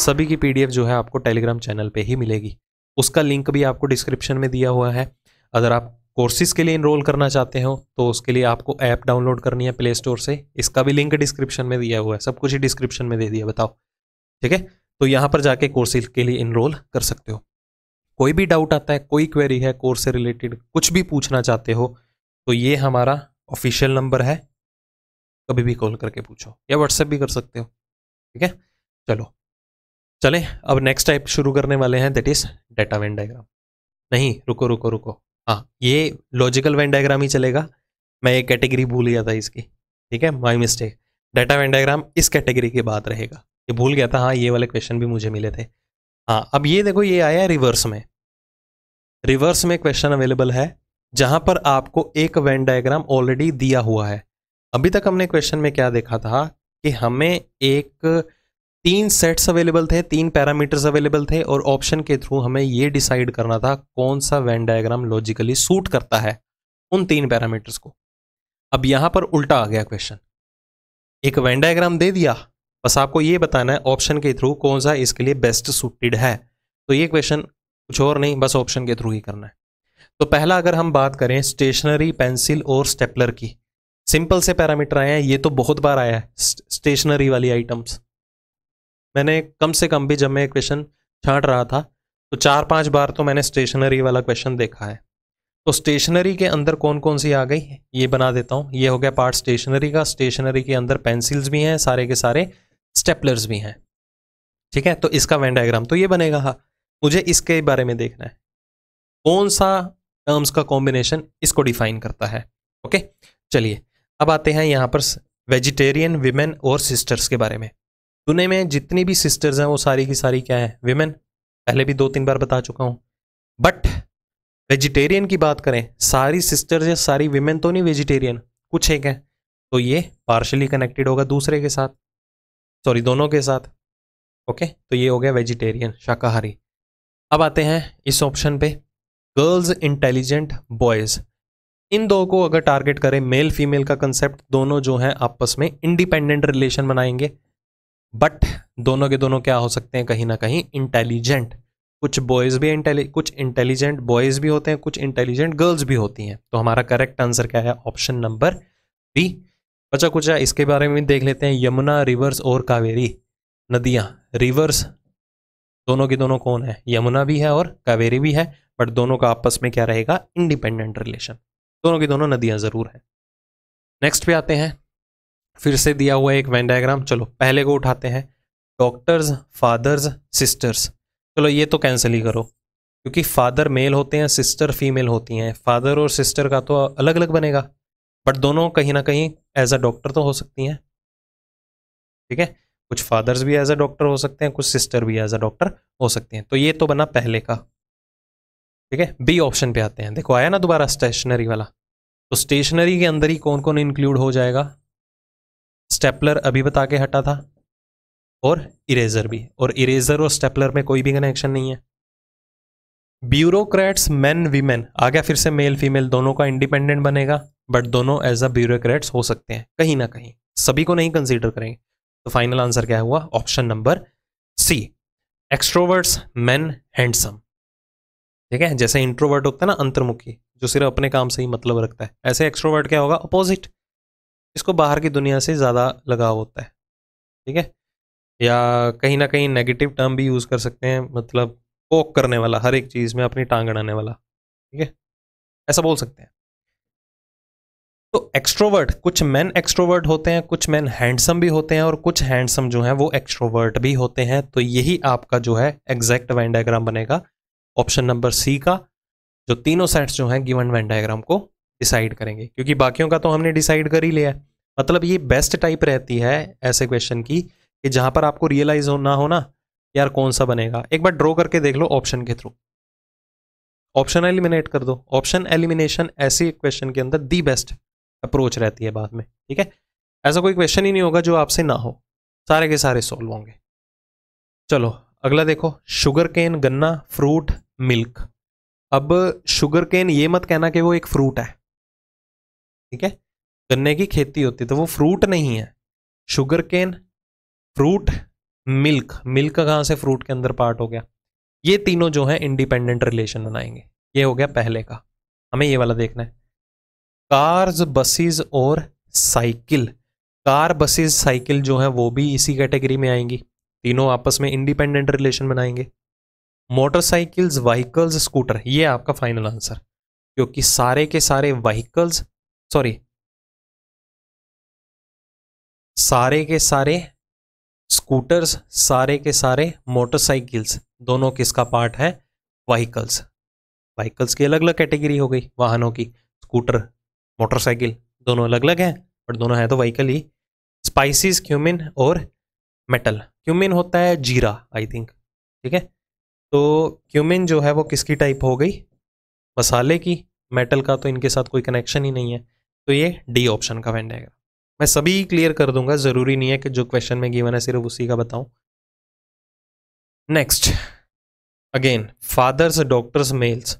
A: सभी की पीडीएफ जो है आपको टेलीग्राम चैनल पे ही मिलेगी उसका लिंक भी आपको डिस्क्रिप्शन में दिया हुआ है अगर आप कोर्सेज के लिए इनरोल करना चाहते हो तो उसके लिए आपको ऐप डाउनलोड करनी है प्ले स्टोर से इसका भी लिंक डिस्क्रिप्शन में दिया हुआ है सब कुछ ही डिस्क्रिप्शन में दे दिया बताओ ठीक है तो यहाँ पर जाके कोर्सेज के लिए इनरोल कर सकते हो कोई भी डाउट आता है कोई क्वेरी है कोर्स से रिलेटेड कुछ भी पूछना चाहते हो तो ये हमारा ऑफिशियल नंबर है कभी भी कॉल करके पूछो या व्हाट्सएप भी कर सकते हो ठीक है चलो चले अब नेक्स्ट टाइप शुरू करने वाले हैं that is data Venn diagram नहीं रुको रुको रुको हाँ ये लॉजिकल वेन डायग्राम ही चलेगा मैं एक कैटेगरी भूल गया था इसकी ठीक है my mistake data Venn diagram इस कैटेगरी के बाद रहेगा ये भूल गया था हाँ ये वाले क्वेश्चन भी मुझे मिले थे हाँ अब ये देखो ये आया रिवर्स में रिवर्स में क्वेश्चन अवेलेबल है जहां पर आपको एक वेन डायग्राम ऑलरेडी दिया हुआ है अभी तक हमने क्वेश्चन में क्या देखा था कि हमें एक तीन सेट्स अवेलेबल थे तीन पैरामीटर्स अवेलेबल थे और ऑप्शन के थ्रू हमें ये डिसाइड करना था कौन सा वेन डायग्राम लॉजिकली सूट करता है उन तीन पैरामीटर्स को अब यहां पर उल्टा आ गया क्वेश्चन एक वेन डायग्राम दे दिया बस आपको ये बताना है ऑप्शन के थ्रू कौन सा इसके लिए बेस्ट सुटेड है तो ये क्वेश्चन कुछ और नहीं बस ऑप्शन के थ्रू ही करना है तो पहला अगर हम बात करें स्टेशनरी पेंसिल और स्टेपलर की सिंपल से पैरामीटर आए हैं ये तो बहुत बार आया है स्टेशनरी वाली आइटम्स मैंने कम से कम भी जब मैं क्वेश्चन छाट रहा था तो चार पांच बार तो मैंने स्टेशनरी वाला क्वेश्चन देखा है तो स्टेशनरी के अंदर कौन कौन सी आ गई ये बना देता हूँ ये हो गया पार्ट स्टेशनरी का स्टेशनरी के अंदर पेंसिल्स भी हैं सारे के सारे स्टेपलर्स भी हैं ठीक है तो इसका वेन डायग्राम तो ये बनेगा हा मुझे इसके बारे में देखना है कौन सा टर्म्स का कॉम्बिनेशन इसको डिफाइन करता है ओके चलिए अब आते हैं यहाँ पर वेजिटेरियन विमेन और सिस्टर्स के बारे में दुनिया में जितनी भी सिस्टर्स हैं वो सारी की सारी क्या है विमेन पहले भी दो तीन बार बता चुका हूँ बट वेजिटेरियन की बात करें सारी सिस्टर्स या सारी विमेन तो नहीं वेजिटेरियन कुछ एक है तो ये पार्शली कनेक्टेड होगा दूसरे के साथ सॉरी दोनों के साथ ओके तो ये हो गया वेजिटेरियन शाकाहारी अब आते हैं इस ऑप्शन पे गर्ल्स इंटेलिजेंट बॉयज़ इन दो को अगर टारगेट करें मेल फीमेल का कंसेप्ट दोनों जो हैं आपस में इंडिपेंडेंट रिलेशन बनाएंगे बट दोनों के दोनों क्या हो सकते हैं कहीं ना कहीं इंटेलिजेंट कुछ बॉयज़ भी इंटेलि कुछ इंटेलिजेंट बॉयज़ भी होते हैं कुछ इंटेलिजेंट गर्ल्स भी होती हैं तो हमारा करेक्ट आंसर क्या है ऑप्शन नंबर बी अच्छा कुछ इसके बारे में भी देख लेते हैं यमुना रिवर्स और कावेरी नदियाँ रिवर्स दोनों के दोनों कौन है यमुना भी है और कावेरी भी है बट दोनों का आपस में क्या रहेगा इंडिपेंडेंट रिलेशन दोनों की दोनों नदियाँ ज़रूर हैं नेक्स्ट पे आते हैं फिर से दिया हुआ एक वैन डायग्राम चलो पहले को उठाते हैं डॉक्टर्स फादर्स सिस्टर्स चलो ये तो कैंसिल ही करो क्योंकि फादर मेल होते हैं सिस्टर फीमेल होती हैं फादर और सिस्टर का तो अलग अलग बनेगा बट दोनों कहीं ना कहीं एज अ डॉक्टर तो हो सकती हैं ठीक है कुछ फादर्स भी एज अ डॉक्टर हो सकते हैं कुछ सिस्टर भी एज अ डॉक्टर हो सकती हैं तो ये तो बना पहले का ठीक है बी ऑप्शन पे आते हैं देखो आया ना दोबारा स्टेशनरी वाला तो स्टेशनरी के अंदर ही कौन कौन इंक्लूड हो जाएगा स्टेपलर अभी बता के हटा था और इरेजर भी और इरेजर और स्टेपलर में कोई भी कनेक्शन नहीं है ब्यूरोक्रेट्स मैन वीमेन आ गया फिर से मेल फीमेल दोनों का इंडिपेंडेंट बनेगा बट दोनों एज अ ब्यूरोक्रेट्स हो सकते हैं कहीं ना कहीं सभी को नहीं कंसीडर करेंगे तो फाइनल आंसर क्या हुआ option number C extroverts man handsome ठीक है जैसे इंट्रोवर्ट होता है ना अंतर्मुखी जो सिर्फ अपने काम से ही मतलब रखता है ऐसे एक्सट्रोवर्ट क्या होगा अपोजिट इसको बाहर की दुनिया से ज़्यादा लगाव होता है ठीक है या कहीं ना कहीं नेगेटिव टर्म भी यूज़ कर सकते हैं मतलब पोक करने वाला हर एक चीज़ में अपनी टांग अड़ाने वाला ठीक है ऐसा बोल सकते हैं तो एक्सट्रोवर्ट कुछ मैन एक्सट्रोवर्ट होते हैं कुछ मैन हैंडसम भी होते हैं और कुछ हैंडसम जो हैं वो एक्सट्रोवर्ट भी होते हैं तो यही आपका जो है एग्जैक्ट वैन डायग्राम बनेगा ऑप्शन नंबर सी का जो तीनों सेट्स जो हैं गिवन वैन डायग्राम को डिसाइड करेंगे क्योंकि बाकियों का तो हमने डिसाइड कर ही लिया है मतलब ये बेस्ट टाइप रहती है ऐसे क्वेश्चन की कि जहाँ पर आपको रियलाइज हो ना हो ना यार कौन सा बनेगा एक बार ड्रॉ करके देख लो ऑप्शन के थ्रू ऑप्शन एलिमिनेट कर दो ऑप्शन एलिमिनेशन ऐसे क्वेश्चन के अंदर दी बेस्ट अप्रोच रहती है बाद में ठीक है ऐसा कोई क्वेश्चन ही नहीं होगा जो आपसे ना हो सारे के सारे सॉल्व होंगे चलो अगला देखो शुगर केन गन्ना फ्रूट मिल्क अब शुगर केन ये मत कहना कि वो एक फ्रूट है ठीक है गन्ने की खेती होती है तो वो फ्रूट नहीं है sugar cane fruit milk milk कहाँ से फ्रूट के अंदर पार्ट हो गया ये तीनों जो है इंडिपेंडेंट रिलेशन बनाएंगे ये हो गया पहले का हमें ये वाला देखना है कार्स बसेस और साइकिल कार बसेस साइकिल जो है वो भी इसी कैटेगरी में आएंगी तीनों आपस में इंडिपेंडेंट रिलेशन बनाएंगे मोटरसाइकिल्स व्हीकल्स स्कूटर ये आपका फाइनल आंसर क्योंकि सारे के सारे व्हीकल्स सॉरी सारे के सारे स्कूटर्स सारे के सारे मोटरसाइकिल्स दोनों किसका पार्ट है व्हीकल्स व्हीकल्स की अलग अलग कैटेगरी हो गई वाहनों की स्कूटर मोटरसाइकिल दोनों अलग अलग हैं बट दोनों हैं तो वहीकल ही स्पाइसिस क्यूमिन और मेटल क्यूमिन होता है जीरा आई थिंक ठीक है तो क्यूमिन जो है वो किसकी टाइप हो गई मसाले की मेटल का तो इनके साथ कोई कनेक्शन ही नहीं है तो ये डी ऑप्शन का वैन डायग्राम मैं सभी क्लियर कर दूंगा ज़रूरी नहीं है कि जो क्वेश्चन में गिवन है सिर्फ उसी का बताऊं next again fathers doctors males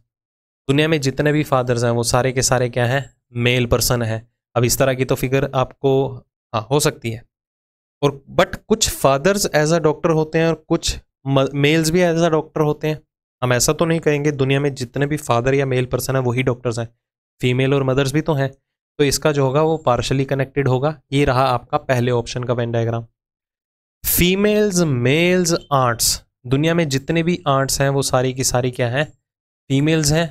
A: दुनिया में जितने भी फादर्स हैं वो सारे के सारे क्या हैं मेल पर्सन है अब इस तरह की तो फिगर आपको हाँ हो सकती है और बट कुछ फादर्स एज अ डॉक्टर होते हैं और कुछ मेल्स भी एज अ डॉक्टर होते हैं हम ऐसा तो नहीं कहेंगे दुनिया में जितने भी फादर या मेल पर्सन हैं वही डॉक्टर्स हैं फीमेल और मदर्स भी तो हैं तो इसका जो होगा वो पार्शली कनेक्टेड होगा ये रहा आपका पहले ऑप्शन का Venn diagram females males arts दुनिया में जितने भी आर्ट्स हैं वो सारी की सारी क्या हैं फीमेल्स हैं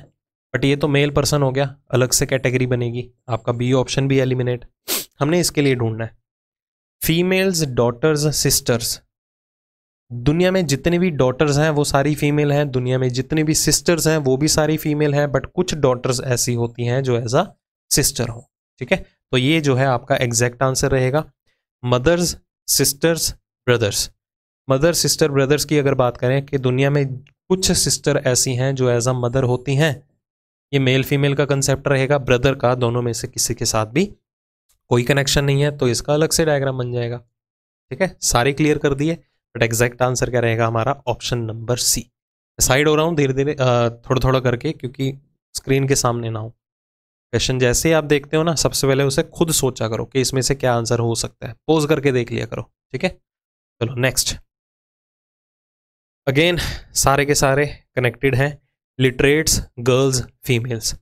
A: बट ये तो मेल पर्सन हो गया अलग से कैटेगरी बनेगी आपका बी ऑप्शन भी एलिमिनेट हमने इसके लिए ढूंढना है फीमेल्स डॉटर्स सिस्टर्स दुनिया में जितने भी डॉटर्स हैं वो सारी फीमेल हैं दुनिया में जितने भी सिस्टर्स हैं वो भी सारी फीमेल हैं बट कुछ डॉटर्स ऐसी होती हैं जो एज अ सिस्टर हो ठीक है तो ये जो है आपका एग्जैक्ट आंसर रहेगा mothers sisters brothers mother sister brothers की अगर बात करें कि दुनिया में कुछ सिस्टर ऐसी हैं जो एज अ मदर होती हैं ये मेल फीमेल का कंसेप्ट रहेगा ब्रदर का दोनों में से किसी के साथ भी कोई कनेक्शन नहीं है तो इसका अलग से डायग्राम बन जाएगा ठीक है सारे क्लियर कर दिए बट एग्जैक्ट आंसर क्या रहेगा हमारा ऑप्शन नंबर सी साइड हो रहा हूँ धीरे धीरे थोड़ा थोड़ा करके क्योंकि स्क्रीन के सामने ना हो क्वेश्चन जैसे ही आप देखते हो ना सबसे पहले उसे खुद सोचा करो कि इसमें से क्या आंसर हो सकता है पोज करके देख लिया करो ठीक है चलो नेक्स्ट अगेन सारे के सारे कनेक्टेड हैं लिटरेट्स गर्ल्स फीमेल्स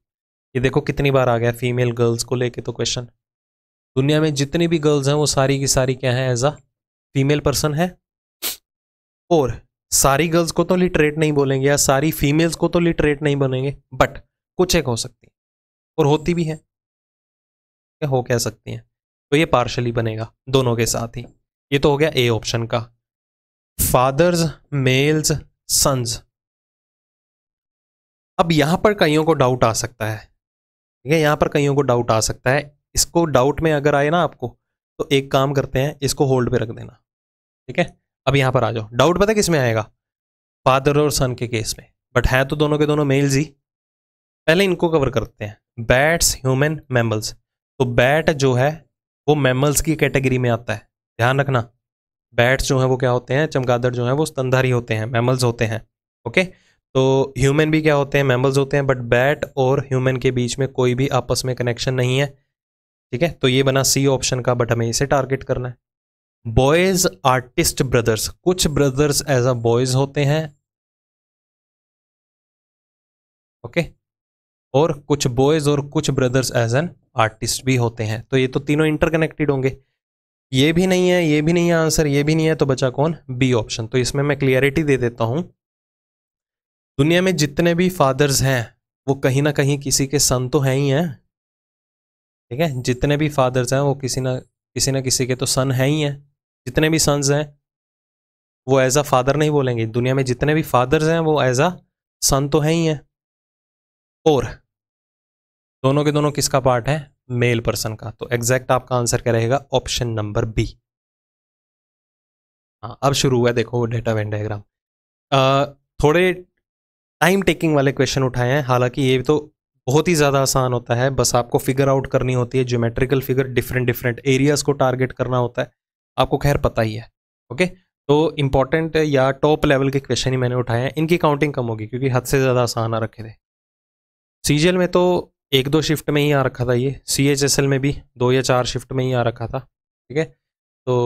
A: ये देखो कितनी बार आ गया फीमेल गर्ल्स को लेके तो क्वेश्चन दुनिया में जितनी भी गर्ल्स हैं वो सारी की सारी क्या है एज अ फीमेल पर्सन है और सारी गर्ल्स को तो लिटरेट नहीं बोलेंगे या सारी फीमेल्स को तो लिटरेट नहीं बोलेंगे बट कुछ एक हो सकती है और होती भी है हो कह सकती हैं तो ये पार्शली बनेगा दोनों के साथ ही ये तो हो गया ए ऑप्शन का फादर्स मेल्स सन्स अब यहां पर कईयों को डाउट आ सकता है ठीक है यहां पर कईयों को डाउट आ सकता है इसको डाउट में अगर आए ना आपको तो एक काम करते हैं इसको होल्ड पे रख देना ठीक है अब यहां पर आ जाओ डाउट पता किस में आएगा फादर और सन के केस में बट है तो दोनों के दोनों मेल्स ही पहले इनको कवर करते हैं बैट्स ह्यूमन मैमल्स तो बैट जो है वो मैमल्स की कैटेगरी में आता है ध्यान रखना बैट्स जो है वो क्या होते हैं चमगादड़ जो है वो स्तनधारी होते हैं मैमल्स होते हैं ओके तो ह्यूमन भी क्या होते हैं मैमल्स होते हैं बट बैट और ह्यूमन के बीच में कोई भी आपस में कनेक्शन नहीं है ठीक है तो ये बना सी ऑप्शन का बट हमें इसे टारगेट करना है बॉयज आर्टिस्ट ब्रदर्स कुछ ब्रदर्स एज अ बॉयज होते हैं ओके okay? और कुछ बॉयज और कुछ ब्रदर्स एज एन आर्टिस्ट भी होते हैं तो ये तो तीनों इंटरकनेक्टेड होंगे ये भी नहीं है ये भी नहीं है आंसर ये भी नहीं है तो बचा कौन बी ऑप्शन तो इसमें मैं क्लियरिटी दे देता हूं दुनिया में जितने भी फादर्स हैं वो कहीं ना कहीं किसी के सन तो हैं ही हैं ठीक है जितने भी फादर्स हैं वो किसी ना किसी ना किसी के तो सन हैं ही हैं जितने भी सन्स हैं वो एज अ फादर नहीं बोलेंगे दुनिया में जितने भी फादर्स हैं वो एज अ सन तो हैं ही हैं और दोनों के दोनों किसका पार्ट है मेल पर्सन का तो एग्जैक्ट आपका आंसर क्या रहेगा ऑप्शन नंबर बी हाँ अब शुरू हुआ देखो डेटा वेन डायग्राम थोड़े टाइम टेकिंग वाले क्वेश्चन उठाए हैं हालांकि ये तो बहुत ही ज़्यादा आसान होता है बस आपको फिगर आउट करनी होती है geometrical figure different different areas को टारगेट करना होता है आपको खैर पता ही है ओके तो इंपॉर्टेंट या टॉप लेवल के क्वेश्चन ही मैंने उठाए हैं इनकी काउंटिंग कम होगी क्योंकि हद से ज़्यादा आसान आ रखे थे सीजीएल में तो एक दो शिफ्ट में ही आ रखा था ये सी एच एस एल में भी दो या चार शिफ्ट में ही आ रखा था ठीक है तो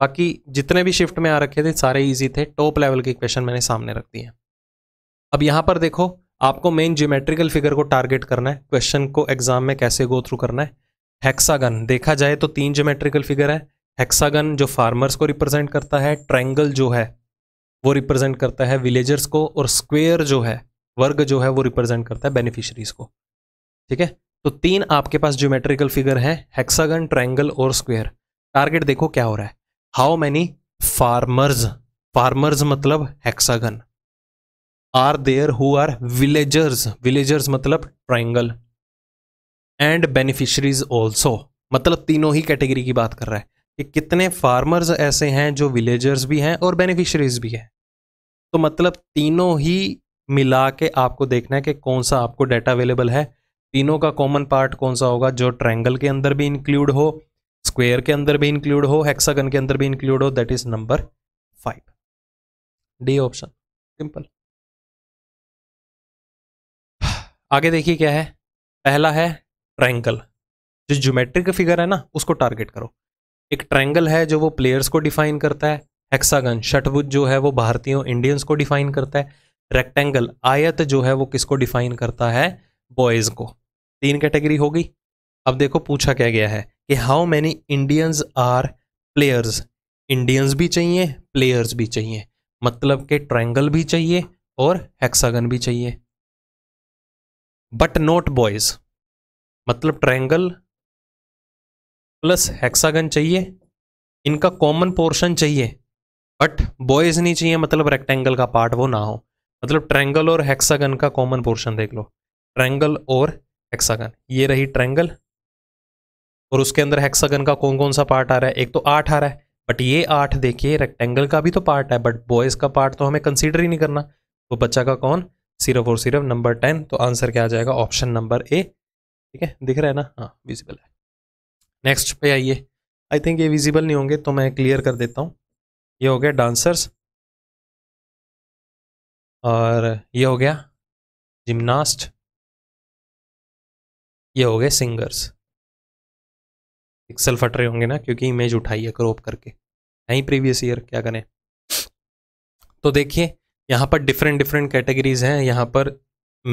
A: बाकी जितने भी शिफ्ट में आ रखे थे सारे इजी थे टॉप लेवल के क्वेश्चन मैंने सामने रख दिए हैं अब यहां पर देखो आपको मेन ज्योमेट्रिकल फिगर को टारगेट करना है क्वेश्चन को एग्जाम में कैसे गो थ्रू करना है हेक्सागन देखा जाए तो तीन ज्योमेट्रिकल फिगर है हेक्सागन जो फार्मर्स को रिप्रेजेंट करता है ट्रैंगल जो है वो रिप्रेजेंट करता है विलेजर्स को और स्क्वेयर जो है वर्ग जो है वो रिप्रेजेंट करता है बेनिफिशरीज को ठीक है तो तीन आपके पास ज्योमेट्रिकल फिगर है हेक्सागन ट्रैंगल और स्क्वेयर टारगेट देखो क्या हो रहा है हाउ मैनी फार्मर्स फार्मर्स मतलब hexagon are there who are villagers villagers मतलब ट्राइंगल एंड बेनिफिशरीज ऑल्सो मतलब तीनों ही कैटेगरी की बात कर रहा है कि कितने फार्मर्स ऐसे हैं जो विलेजर्स भी हैं और बेनिफिशरीज भी हैं तो मतलब तीनों ही मिला के आपको देखना है कि कौन सा आपको डाटा अवेलेबल है तीनों का कॉमन पार्ट कौन सा होगा जो ट्रैंगल के अंदर भी इंक्लूड हो स्क्वेयर के अंदर भी इंक्लूड हो हेक्सागन के अंदर भी इंक्लूड हो that is number five D option simple आगे देखिए क्या है पहला है ट्रैंगल जो ज्योमेट्रिक फिगर है ना उसको टारगेट करो एक ट्रैंगल है जो वो प्लेयर्स को डिफाइन करता है हेक्सागन शटभुज जो है वो भारतीयों इंडियंस को डिफाइन करता है रेक्टेंगल आयत जो है वो किसको डिफाइन करता है बॉयज़ को तीन कैटेगरी होगी अब देखो पूछा क्या गया है कि how many Indians are players Indians भी चाहिए प्लेयर्स भी चाहिए मतलब के ट्रैंगल भी चाहिए और हेक्सागन भी चाहिए बट नॉट बॉयज मतलब ट्रायंगल प्लस हेक्सागन चाहिए इनका कॉमन पोर्शन चाहिए बट बॉयज नहीं चाहिए मतलब रेक्टेंगल का पार्ट वो ना हो मतलब ट्रायंगल और हेक्सागन का कॉमन पोर्शन देख लो ट्रायंगल और हेक्सागन ये रही ट्रायंगल और उसके अंदर हेक्सागन का कौन कौन सा पार्ट आ रहा है एक तो आठ आ रहा है बट ये आठ देखिए रेक्टेंगल का भी तो पार्ट है बट बॉयज का पार्ट तो हमें कंसीडर ही नहीं करना तो बच्चा का कौन सिर्फ और सिर्फ नंबर टेन तो आंसर क्या आ जाएगा ऑप्शन नंबर ए ठीक है दिख रहा है ना हाँ विजिबल है नेक्स्ट पे आइए आई थिंक ये विजिबल नहीं होंगे तो मैं क्लियर कर देता हूँ ये हो गया डांसर्स और ये हो गया जिमनास्ट ये हो गए सिंगर्स पिक्सल फट रहे होंगे ना क्योंकि इमेज उठाई है क्रॉप करके नहीं प्रीवियस ईयर क्या करें तो देखिए यहाँ पर डिफरेंट डिफरेंट कैटेगरीज हैं यहाँ पर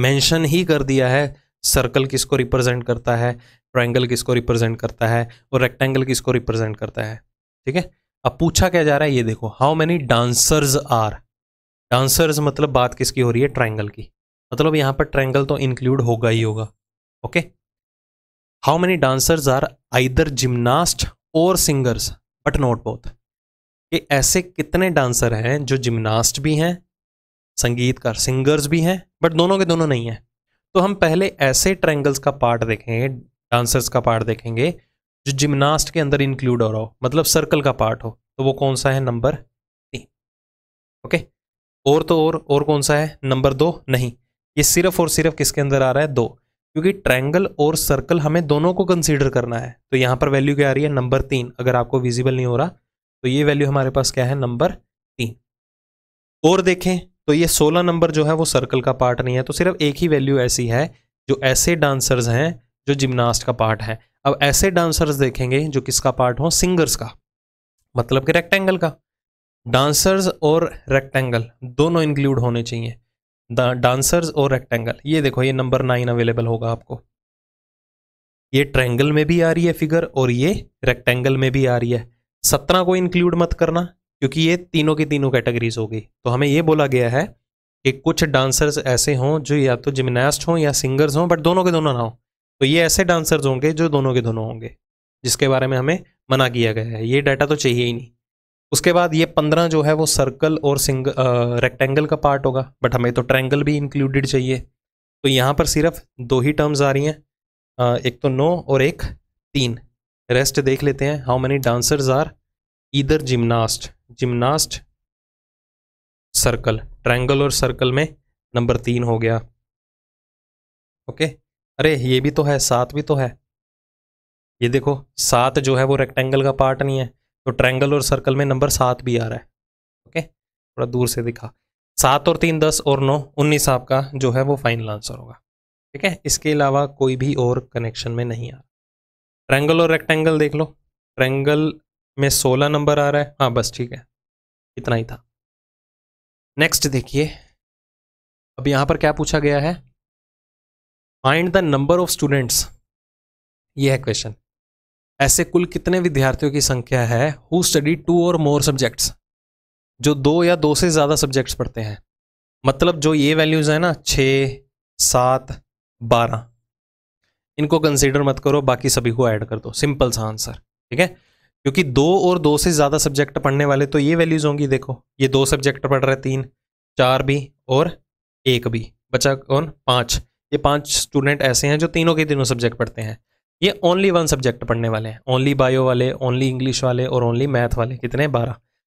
A: मेंशन ही कर दिया है सर्कल किसको रिप्रेजेंट करता है ट्रायंगल किसको रिप्रेजेंट करता है और रेक्टेंगल किसको रिप्रेजेंट करता है ठीक है अब पूछा क्या जा रहा है ये देखो how many dancers are dancers मतलब बात किसकी हो रही है ट्राइंगल की मतलब यहाँ पर ट्राइंगल तो इंक्लूड होगा ही होगा okay how many dancers are either gymnast और सिंगर्स बट नॉट बोथ कि ऐसे कितने डांसर हैं जो जिमनास्ट भी हैं संगीतकार सिंगर्स भी हैं बट दोनों के दोनों नहीं हैं तो हम पहले ऐसे ट्रैंगल्स का पार्ट देखेंगे डांसर्स का पार्ट देखेंगे जो जिमनास्ट के अंदर इंक्लूड हो रहा हो मतलब सर्कल का पार्ट हो तो वो कौन सा है नंबर तीन ओके और तो और और कौन सा है नंबर दो नहीं ये सिर्फ और सिर्फ किसके अंदर आ रहा है दो क्योंकि ट्रैंगल और सर्कल हमें दोनों को कंसीडर करना है तो यहाँ पर वैल्यू क्या आ रही है नंबर तीन अगर आपको विजिबल नहीं हो रहा तो ये वैल्यू हमारे पास क्या है नंबर तीन और देखें तो ये 16 नंबर जो है वो सर्कल का पार्ट नहीं है तो सिर्फ एक ही वैल्यू ऐसी है जो ऐसे डांसर्स हैं जो जिमनास्ट का पार्ट है अब ऐसे डांसर्स देखेंगे जो किसका पार्ट हो सिंगर्स का मतलब कि रेक्टेंगल का डांसर्स और रेक्टेंगल दोनों इंक्लूड होने चाहिए डांसर्स और रेक्टेंगल ये देखो ये नंबर नाइन अवेलेबल होगा आपको ये ट्रेंगल में भी आ रही है फिगर और ये रेक्टेंगल में भी आ रही है सत्रह को इंक्लूड मत करना क्योंकि ये तीनों की तीनों कैटेगरीज होगी तो हमें ये बोला गया है कि कुछ डांसर्स ऐसे हों जो या तो जिमनास्ट हों या सिंगर्स हों बट दोनों के दोनों ना हों तो ये ऐसे डांसर्स होंगे जो दोनों के दोनों होंगे जिसके बारे में हमें मना किया गया है ये डाटा तो चाहिए ही नहीं उसके बाद ये पंद्रह जो है वो सर्कल और सिंग रेक्टेंगल का पार्ट होगा बट हमें तो ट्रैंगल भी इंक्लूडेड चाहिए तो यहाँ पर सिर्फ दो ही टर्म्स आ रही हैं एक तो नो और एक तीन रेस्ट देख लेते हैं हाउ मैनी डांसर्स आर इधर जिमनास्ट जिम्नास्ट सर्कल ट्रायंगल और सर्कल में नंबर तीन हो गया ओके अरे ये भी तो है सात भी तो है ये देखो सात जो है वो रेक्टेंगल का पार्ट नहीं है तो ट्रायंगल और सर्कल में नंबर सात भी आ रहा है ओके थोड़ा दूर से दिखा सात और तीन दस और नौ उन्नीस आपका जो है वो फाइनल आंसर होगा ठीक है इसके अलावा कोई भी और कनेक्शन में नहीं आ रहा ट्रायंगल और रेक्टेंगल देख लो ट्रेंगल में सोलह नंबर आ रहा है हाँ बस ठीक है इतना ही था नेक्स्ट देखिए अब यहाँ पर क्या पूछा गया है find the number of students ये है क्वेश्चन ऐसे कुल कितने विद्यार्थियों की संख्या है हु स्टडी टू और मोर सब्जेक्ट्स जो दो या दो से ज़्यादा सब्जेक्ट्स पढ़ते हैं मतलब जो ये वैल्यूज़ हैं ना छः सात बारह इनको कंसिडर मत करो बाकी सभी को ऐड कर दो सिंपल सा आंसर ठीक है क्योंकि दो और दो से ज़्यादा सब्जेक्ट पढ़ने वाले तो ये वैल्यूज़ होंगी देखो ये दो सब्जेक्ट पढ़ रहे तीन चार भी और एक भी बचा कौन पाँच ये पांच स्टूडेंट ऐसे हैं जो तीनों के तीनों सब्जेक्ट पढ़ते हैं ये ओनली वन सब्जेक्ट पढ़ने वाले हैं ओनली बायो वाले ओनली इंग्लिश वाले और ओनली मैथ वाले कितने बारह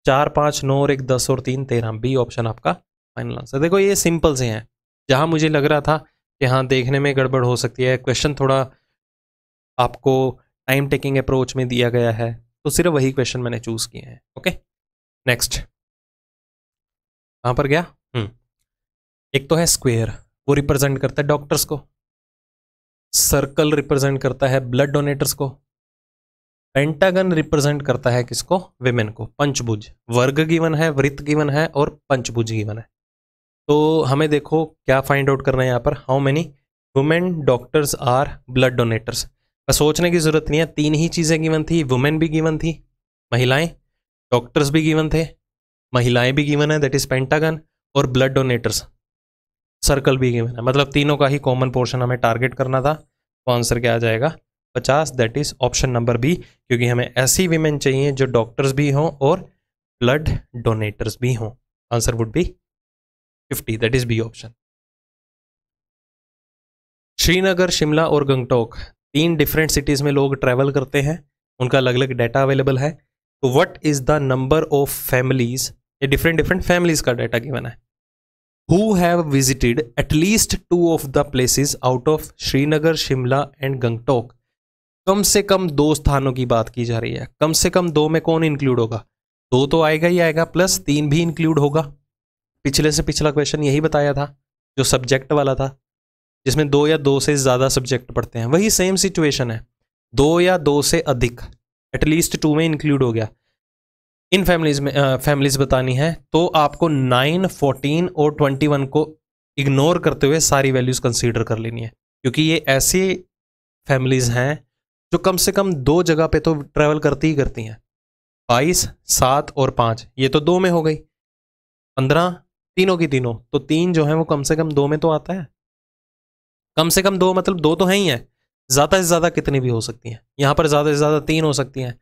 A: चार पाँच नौ और एक दस और तीन तेरह बी ऑप्शन आपका फाइनल आंसर देखो ये सिंपल से हैं जहाँ मुझे लग रहा था कि हाँ देखने में गड़बड़ हो सकती है क्वेश्चन थोड़ा आपको टाइम टेकिंग अप्रोच में दिया गया है तो सिर्फ वही क्वेश्चन मैंने चूज किए हैं ओके नेक्स्ट कहां पर गया हम्म। एक तो है स्क्वेयर वो रिप्रेजेंट करता है डॉक्टर्स को सर्कल रिप्रेजेंट करता है ब्लड डोनेटर्स को पेंटागन रिप्रेजेंट करता है किसको विमेन को पंचभुज वर्ग गिवन है वृत्त गिवन है और पंचभुज गिवन है तो हमें देखो क्या फाइंड आउट करना है यहाँ पर how many women doctors are blood donators बस सोचने की ज़रूरत नहीं है तीन ही चीज़ें गिवन थी वुमेन भी गिवन थी महिलाएं डॉक्टर्स भी गिवन थे महिलाएं भी गिवन है दैट इज़ पेंटागन और ब्लड डोनेटर्स सर्कल भी गिवन है मतलब तीनों का ही कॉमन पोर्शन हमें टारगेट करना था तो आंसर क्या आ जाएगा पचास that is option number B क्योंकि हमें ऐसी वीमेन चाहिए जो डॉक्टर्स भी हों और ब्लड डोनेटर्स भी हों answer would be fifty that is B option Srinagar Shimla और गंगटोक तीन डिफरेंट सिटीज़ में लोग ट्रैवल करते हैं उनका अलग अलग डाटा अवेलेबल है तो what is the number of families ये डिफरेंट डिफरेंट फैमिलीज़ का डाटा गिवन है who have visited at least two of the places out of Srinagar Shimla and Gangtok कम से कम दो स्थानों की बात की जा रही है कम से कम दो में कौन इंक्लूड होगा दो तो आएगा ही आएगा प्लस तीन भी इंक्लूड होगा पिछले से पिछला क्वेश्चन यही बताया था जो सब्जेक्ट वाला था जिसमें दो या दो से ज़्यादा सब्जेक्ट पढ़ते हैं वही सेम सिचुएशन है दो या दो से अधिक एटलीस्ट टू में इंक्लूड हो गया इन फैमिलीज में फैमिलीज बतानी है तो आपको नाइन फोर्टीन और ट्वेंटी वन को इग्नोर करते हुए सारी वैल्यूज़ कंसीडर कर लेनी है क्योंकि ये ऐसी फैमिलीज़ हैं जो कम से कम दो जगह पे तो ट्रैवल करती ही करती हैं बाईस सात और पाँच ये तो दो में हो गई पंद्रह तीनों की तीनों तो तीन जो है वो कम से कम दो में तो आता है कम से कम दो मतलब दो तो हैं ही हैं ज़्यादा से ज़्यादा कितनी भी हो सकती हैं यहाँ पर ज़्यादा से ज़्यादा तीन हो सकती हैं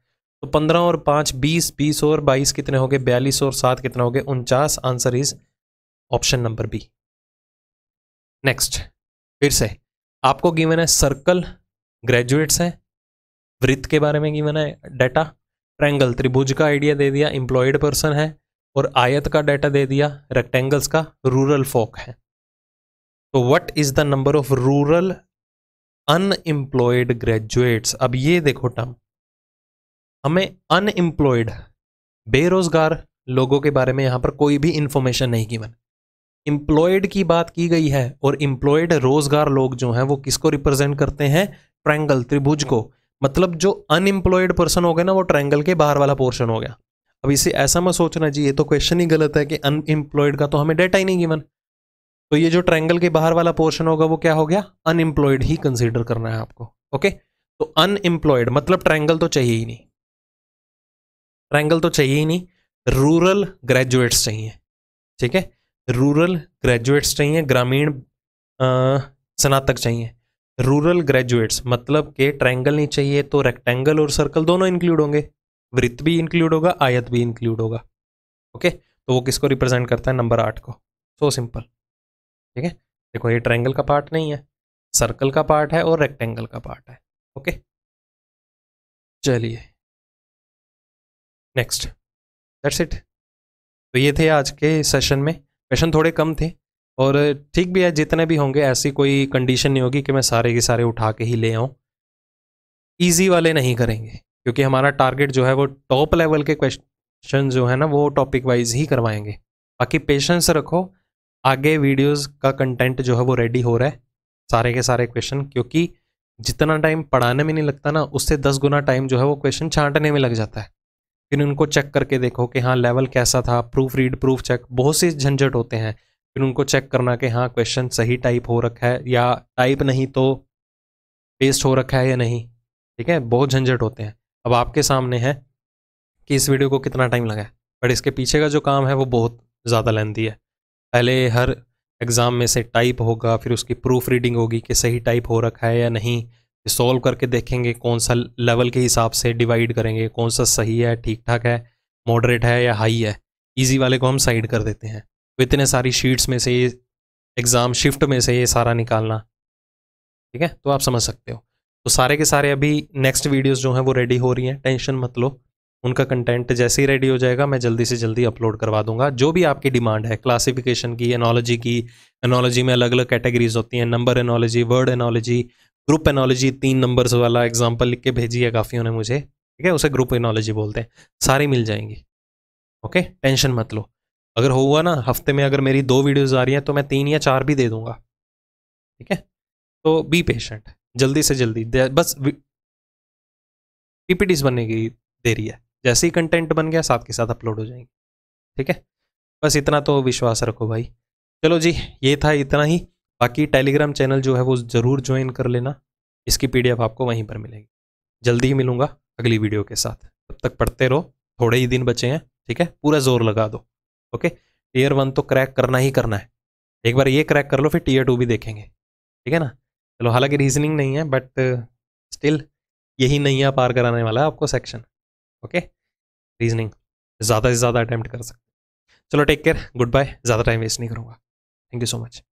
A: तो पंद्रह और पाँच बीस बीस और बाईस कितने हो गए बयालीस और सात कितने हो गए उनचास answer is option number B next फिर से आपको गिवन है सर्कल ग्रेजुएट्स हैं वृत्त के बारे में गिवन है डाटा ट्रैंगल त्रिभुज का आइडिया दे दिया एम्प्लॉयड पर्सन है और आयत का डाटा दे दिया रेक्टेंगल्स का रूरल फोक है तो what is the number of rural unemployed graduates अब ये देखो टर्म हमें अनएम्प्लॉयड बेरोजगार लोगों के बारे में यहां पर कोई भी इंफॉर्मेशन नहीं गिवन इंप्लॉयड की बात की गई है और इंप्लॉयड रोजगार लोग जो हैं वो किसको रिप्रेजेंट करते हैं ट्रैंगल त्रिभुज को मतलब जो अनएम्प्लॉयड पर्सन हो गया ना वो ट्रैंगल के बाहर वाला पोर्शन हो गया अब इसे ऐसा मत सोचना जी ये तो क्वेश्चन ही गलत है कि अनएम्प्लॉयड का तो हमें डेटा ही नहीं गिवन तो ये जो ट्रायंगल के बाहर वाला पोर्शन होगा वो क्या हो गया अनएम्प्लॉयड ही कंसिडर करना है आपको ओके तो अनएम्प्लॉयड मतलब ट्रायंगल तो चाहिए ही नहीं ट्रायंगल तो चाहिए ही नहीं रूरल ग्रेजुएट्स चाहिए ठीक है रूरल ग्रेजुएट्स चाहिए ग्रामीण स्नातक चाहिए रूरल ग्रेजुएट्स मतलब के ट्रायंगल नहीं चाहिए तो रेक्टेंगल और सर्कल दोनों इंक्लूड होंगे वृत्त भी इंक्लूड होगा आयत भी इंक्लूड होगा ओके तो वो किसको रिप्रेजेंट करता है नंबर आठ को सो सिंपल ठीक है देखो ये ट्रायंगल का पार्ट नहीं है सर्कल का पार्ट है और रेक्टेंगल का पार्ट है ओके चलिए नेक्स्ट दैट्स इट तो ये थे आज के सेशन में क्वेश्चन थोड़े कम थे और ठीक भी है जितने भी होंगे ऐसी कोई कंडीशन नहीं होगी कि मैं सारे के सारे उठा के ही ले आऊँ ईजी वाले नहीं करेंगे क्योंकि हमारा टारगेट जो है वो टॉप लेवल के क्वेश्चन जो है ना वो टॉपिक वाइज ही करवाएंगे बाकी पेशेंस रखो आगे वीडियोस का कंटेंट जो है वो रेडी हो रहा है सारे के सारे क्वेश्चन क्योंकि जितना टाइम पढ़ाने में नहीं लगता ना उससे दस गुना टाइम जो है वो क्वेश्चन छांटने में लग जाता है फिर उनको चेक करके देखो कि हाँ लेवल कैसा था प्रूफ रीड प्रूफ चेक बहुत से झंझट होते हैं फिर उनको चेक करना कि हाँ क्वेश्चन सही टाइप हो रखा है या टाइप नहीं तो पेस्ट हो रखा है या नहीं ठीक है बहुत झंझट होते हैं अब आपके सामने है कि इस वीडियो को कितना टाइम लगा है बट इसके पीछे का जो काम है वो बहुत ज़्यादा लेंदी है पहले हर एग्ज़ाम में से टाइप होगा फिर उसकी प्रूफ रीडिंग होगी कि सही टाइप हो रखा है या नहीं सॉल्व करके देखेंगे कौन सा लेवल के हिसाब से डिवाइड करेंगे कौन सा सही है ठीक ठाक है मॉडरेट है या हाई है ईजी वाले को हम साइड कर देते हैं तो इतने सारी शीट्स में से एग्ज़ाम शिफ्ट में से ये सारा निकालना ठीक है तो आप समझ सकते हो तो सारे के सारे अभी नेक्स्ट वीडियोस जो हैं वो रेडी हो रही हैं टेंशन मत लो उनका कंटेंट जैसे ही रेडी हो जाएगा मैं जल्दी से जल्दी अपलोड करवा दूंगा जो भी आपकी डिमांड है क्लासिफिकेशन की एनोलॉजी की एनोलॉजी में अलग अलग कैटेगरीज होती हैं number analogy word analogy group analogy तीन नंबर्स वाला एग्जाम्पल लिख के भेजी है काफ़ियों ने मुझे ठीक है उसे ग्रुप एनोलॉजी बोलते हैं सारी मिल जाएंगी ओके टेंशन मत लो अगर होगा ना हफ्ते में अगर मेरी दो वीडियोज़ आ रही हैं तो मैं तीन या चार भी दे दूंगा ठीक है तो बी पेशेंट जल्दी से जल्दी बस पीपीटीज बनने की देरी है जैसे ही कंटेंट बन गया साथ के साथ अपलोड हो जाएंगे ठीक है बस इतना तो विश्वास रखो भाई चलो जी ये था इतना ही बाकी टेलीग्राम चैनल जो है वो ज़रूर ज्वाइन कर लेना इसकी पीडीएफ आपको वहीं पर मिलेगी जल्दी ही मिलूंगा अगली वीडियो के साथ तब तक पढ़ते रहो थोड़े ही दिन बचे हैं ठीक है पूरा जोर लगा दो ओके टीयर वन तो क्रैक करना ही करना है एक बार ये क्रैक कर लो फिर टीयर टू भी देखेंगे ठीक है ना चलो हालांकि रीजनिंग नहीं है बट स्टिल यही नहीं है पार कराने वाला है आपको सेक्शन ओके रीजनिंग ज़्यादा से ज़्यादा अटैम्प्ट कर सकते चलो टेक केयर गुड बाय ज़्यादा टाइम वेस्ट नहीं करूँगा थैंक यू सो मच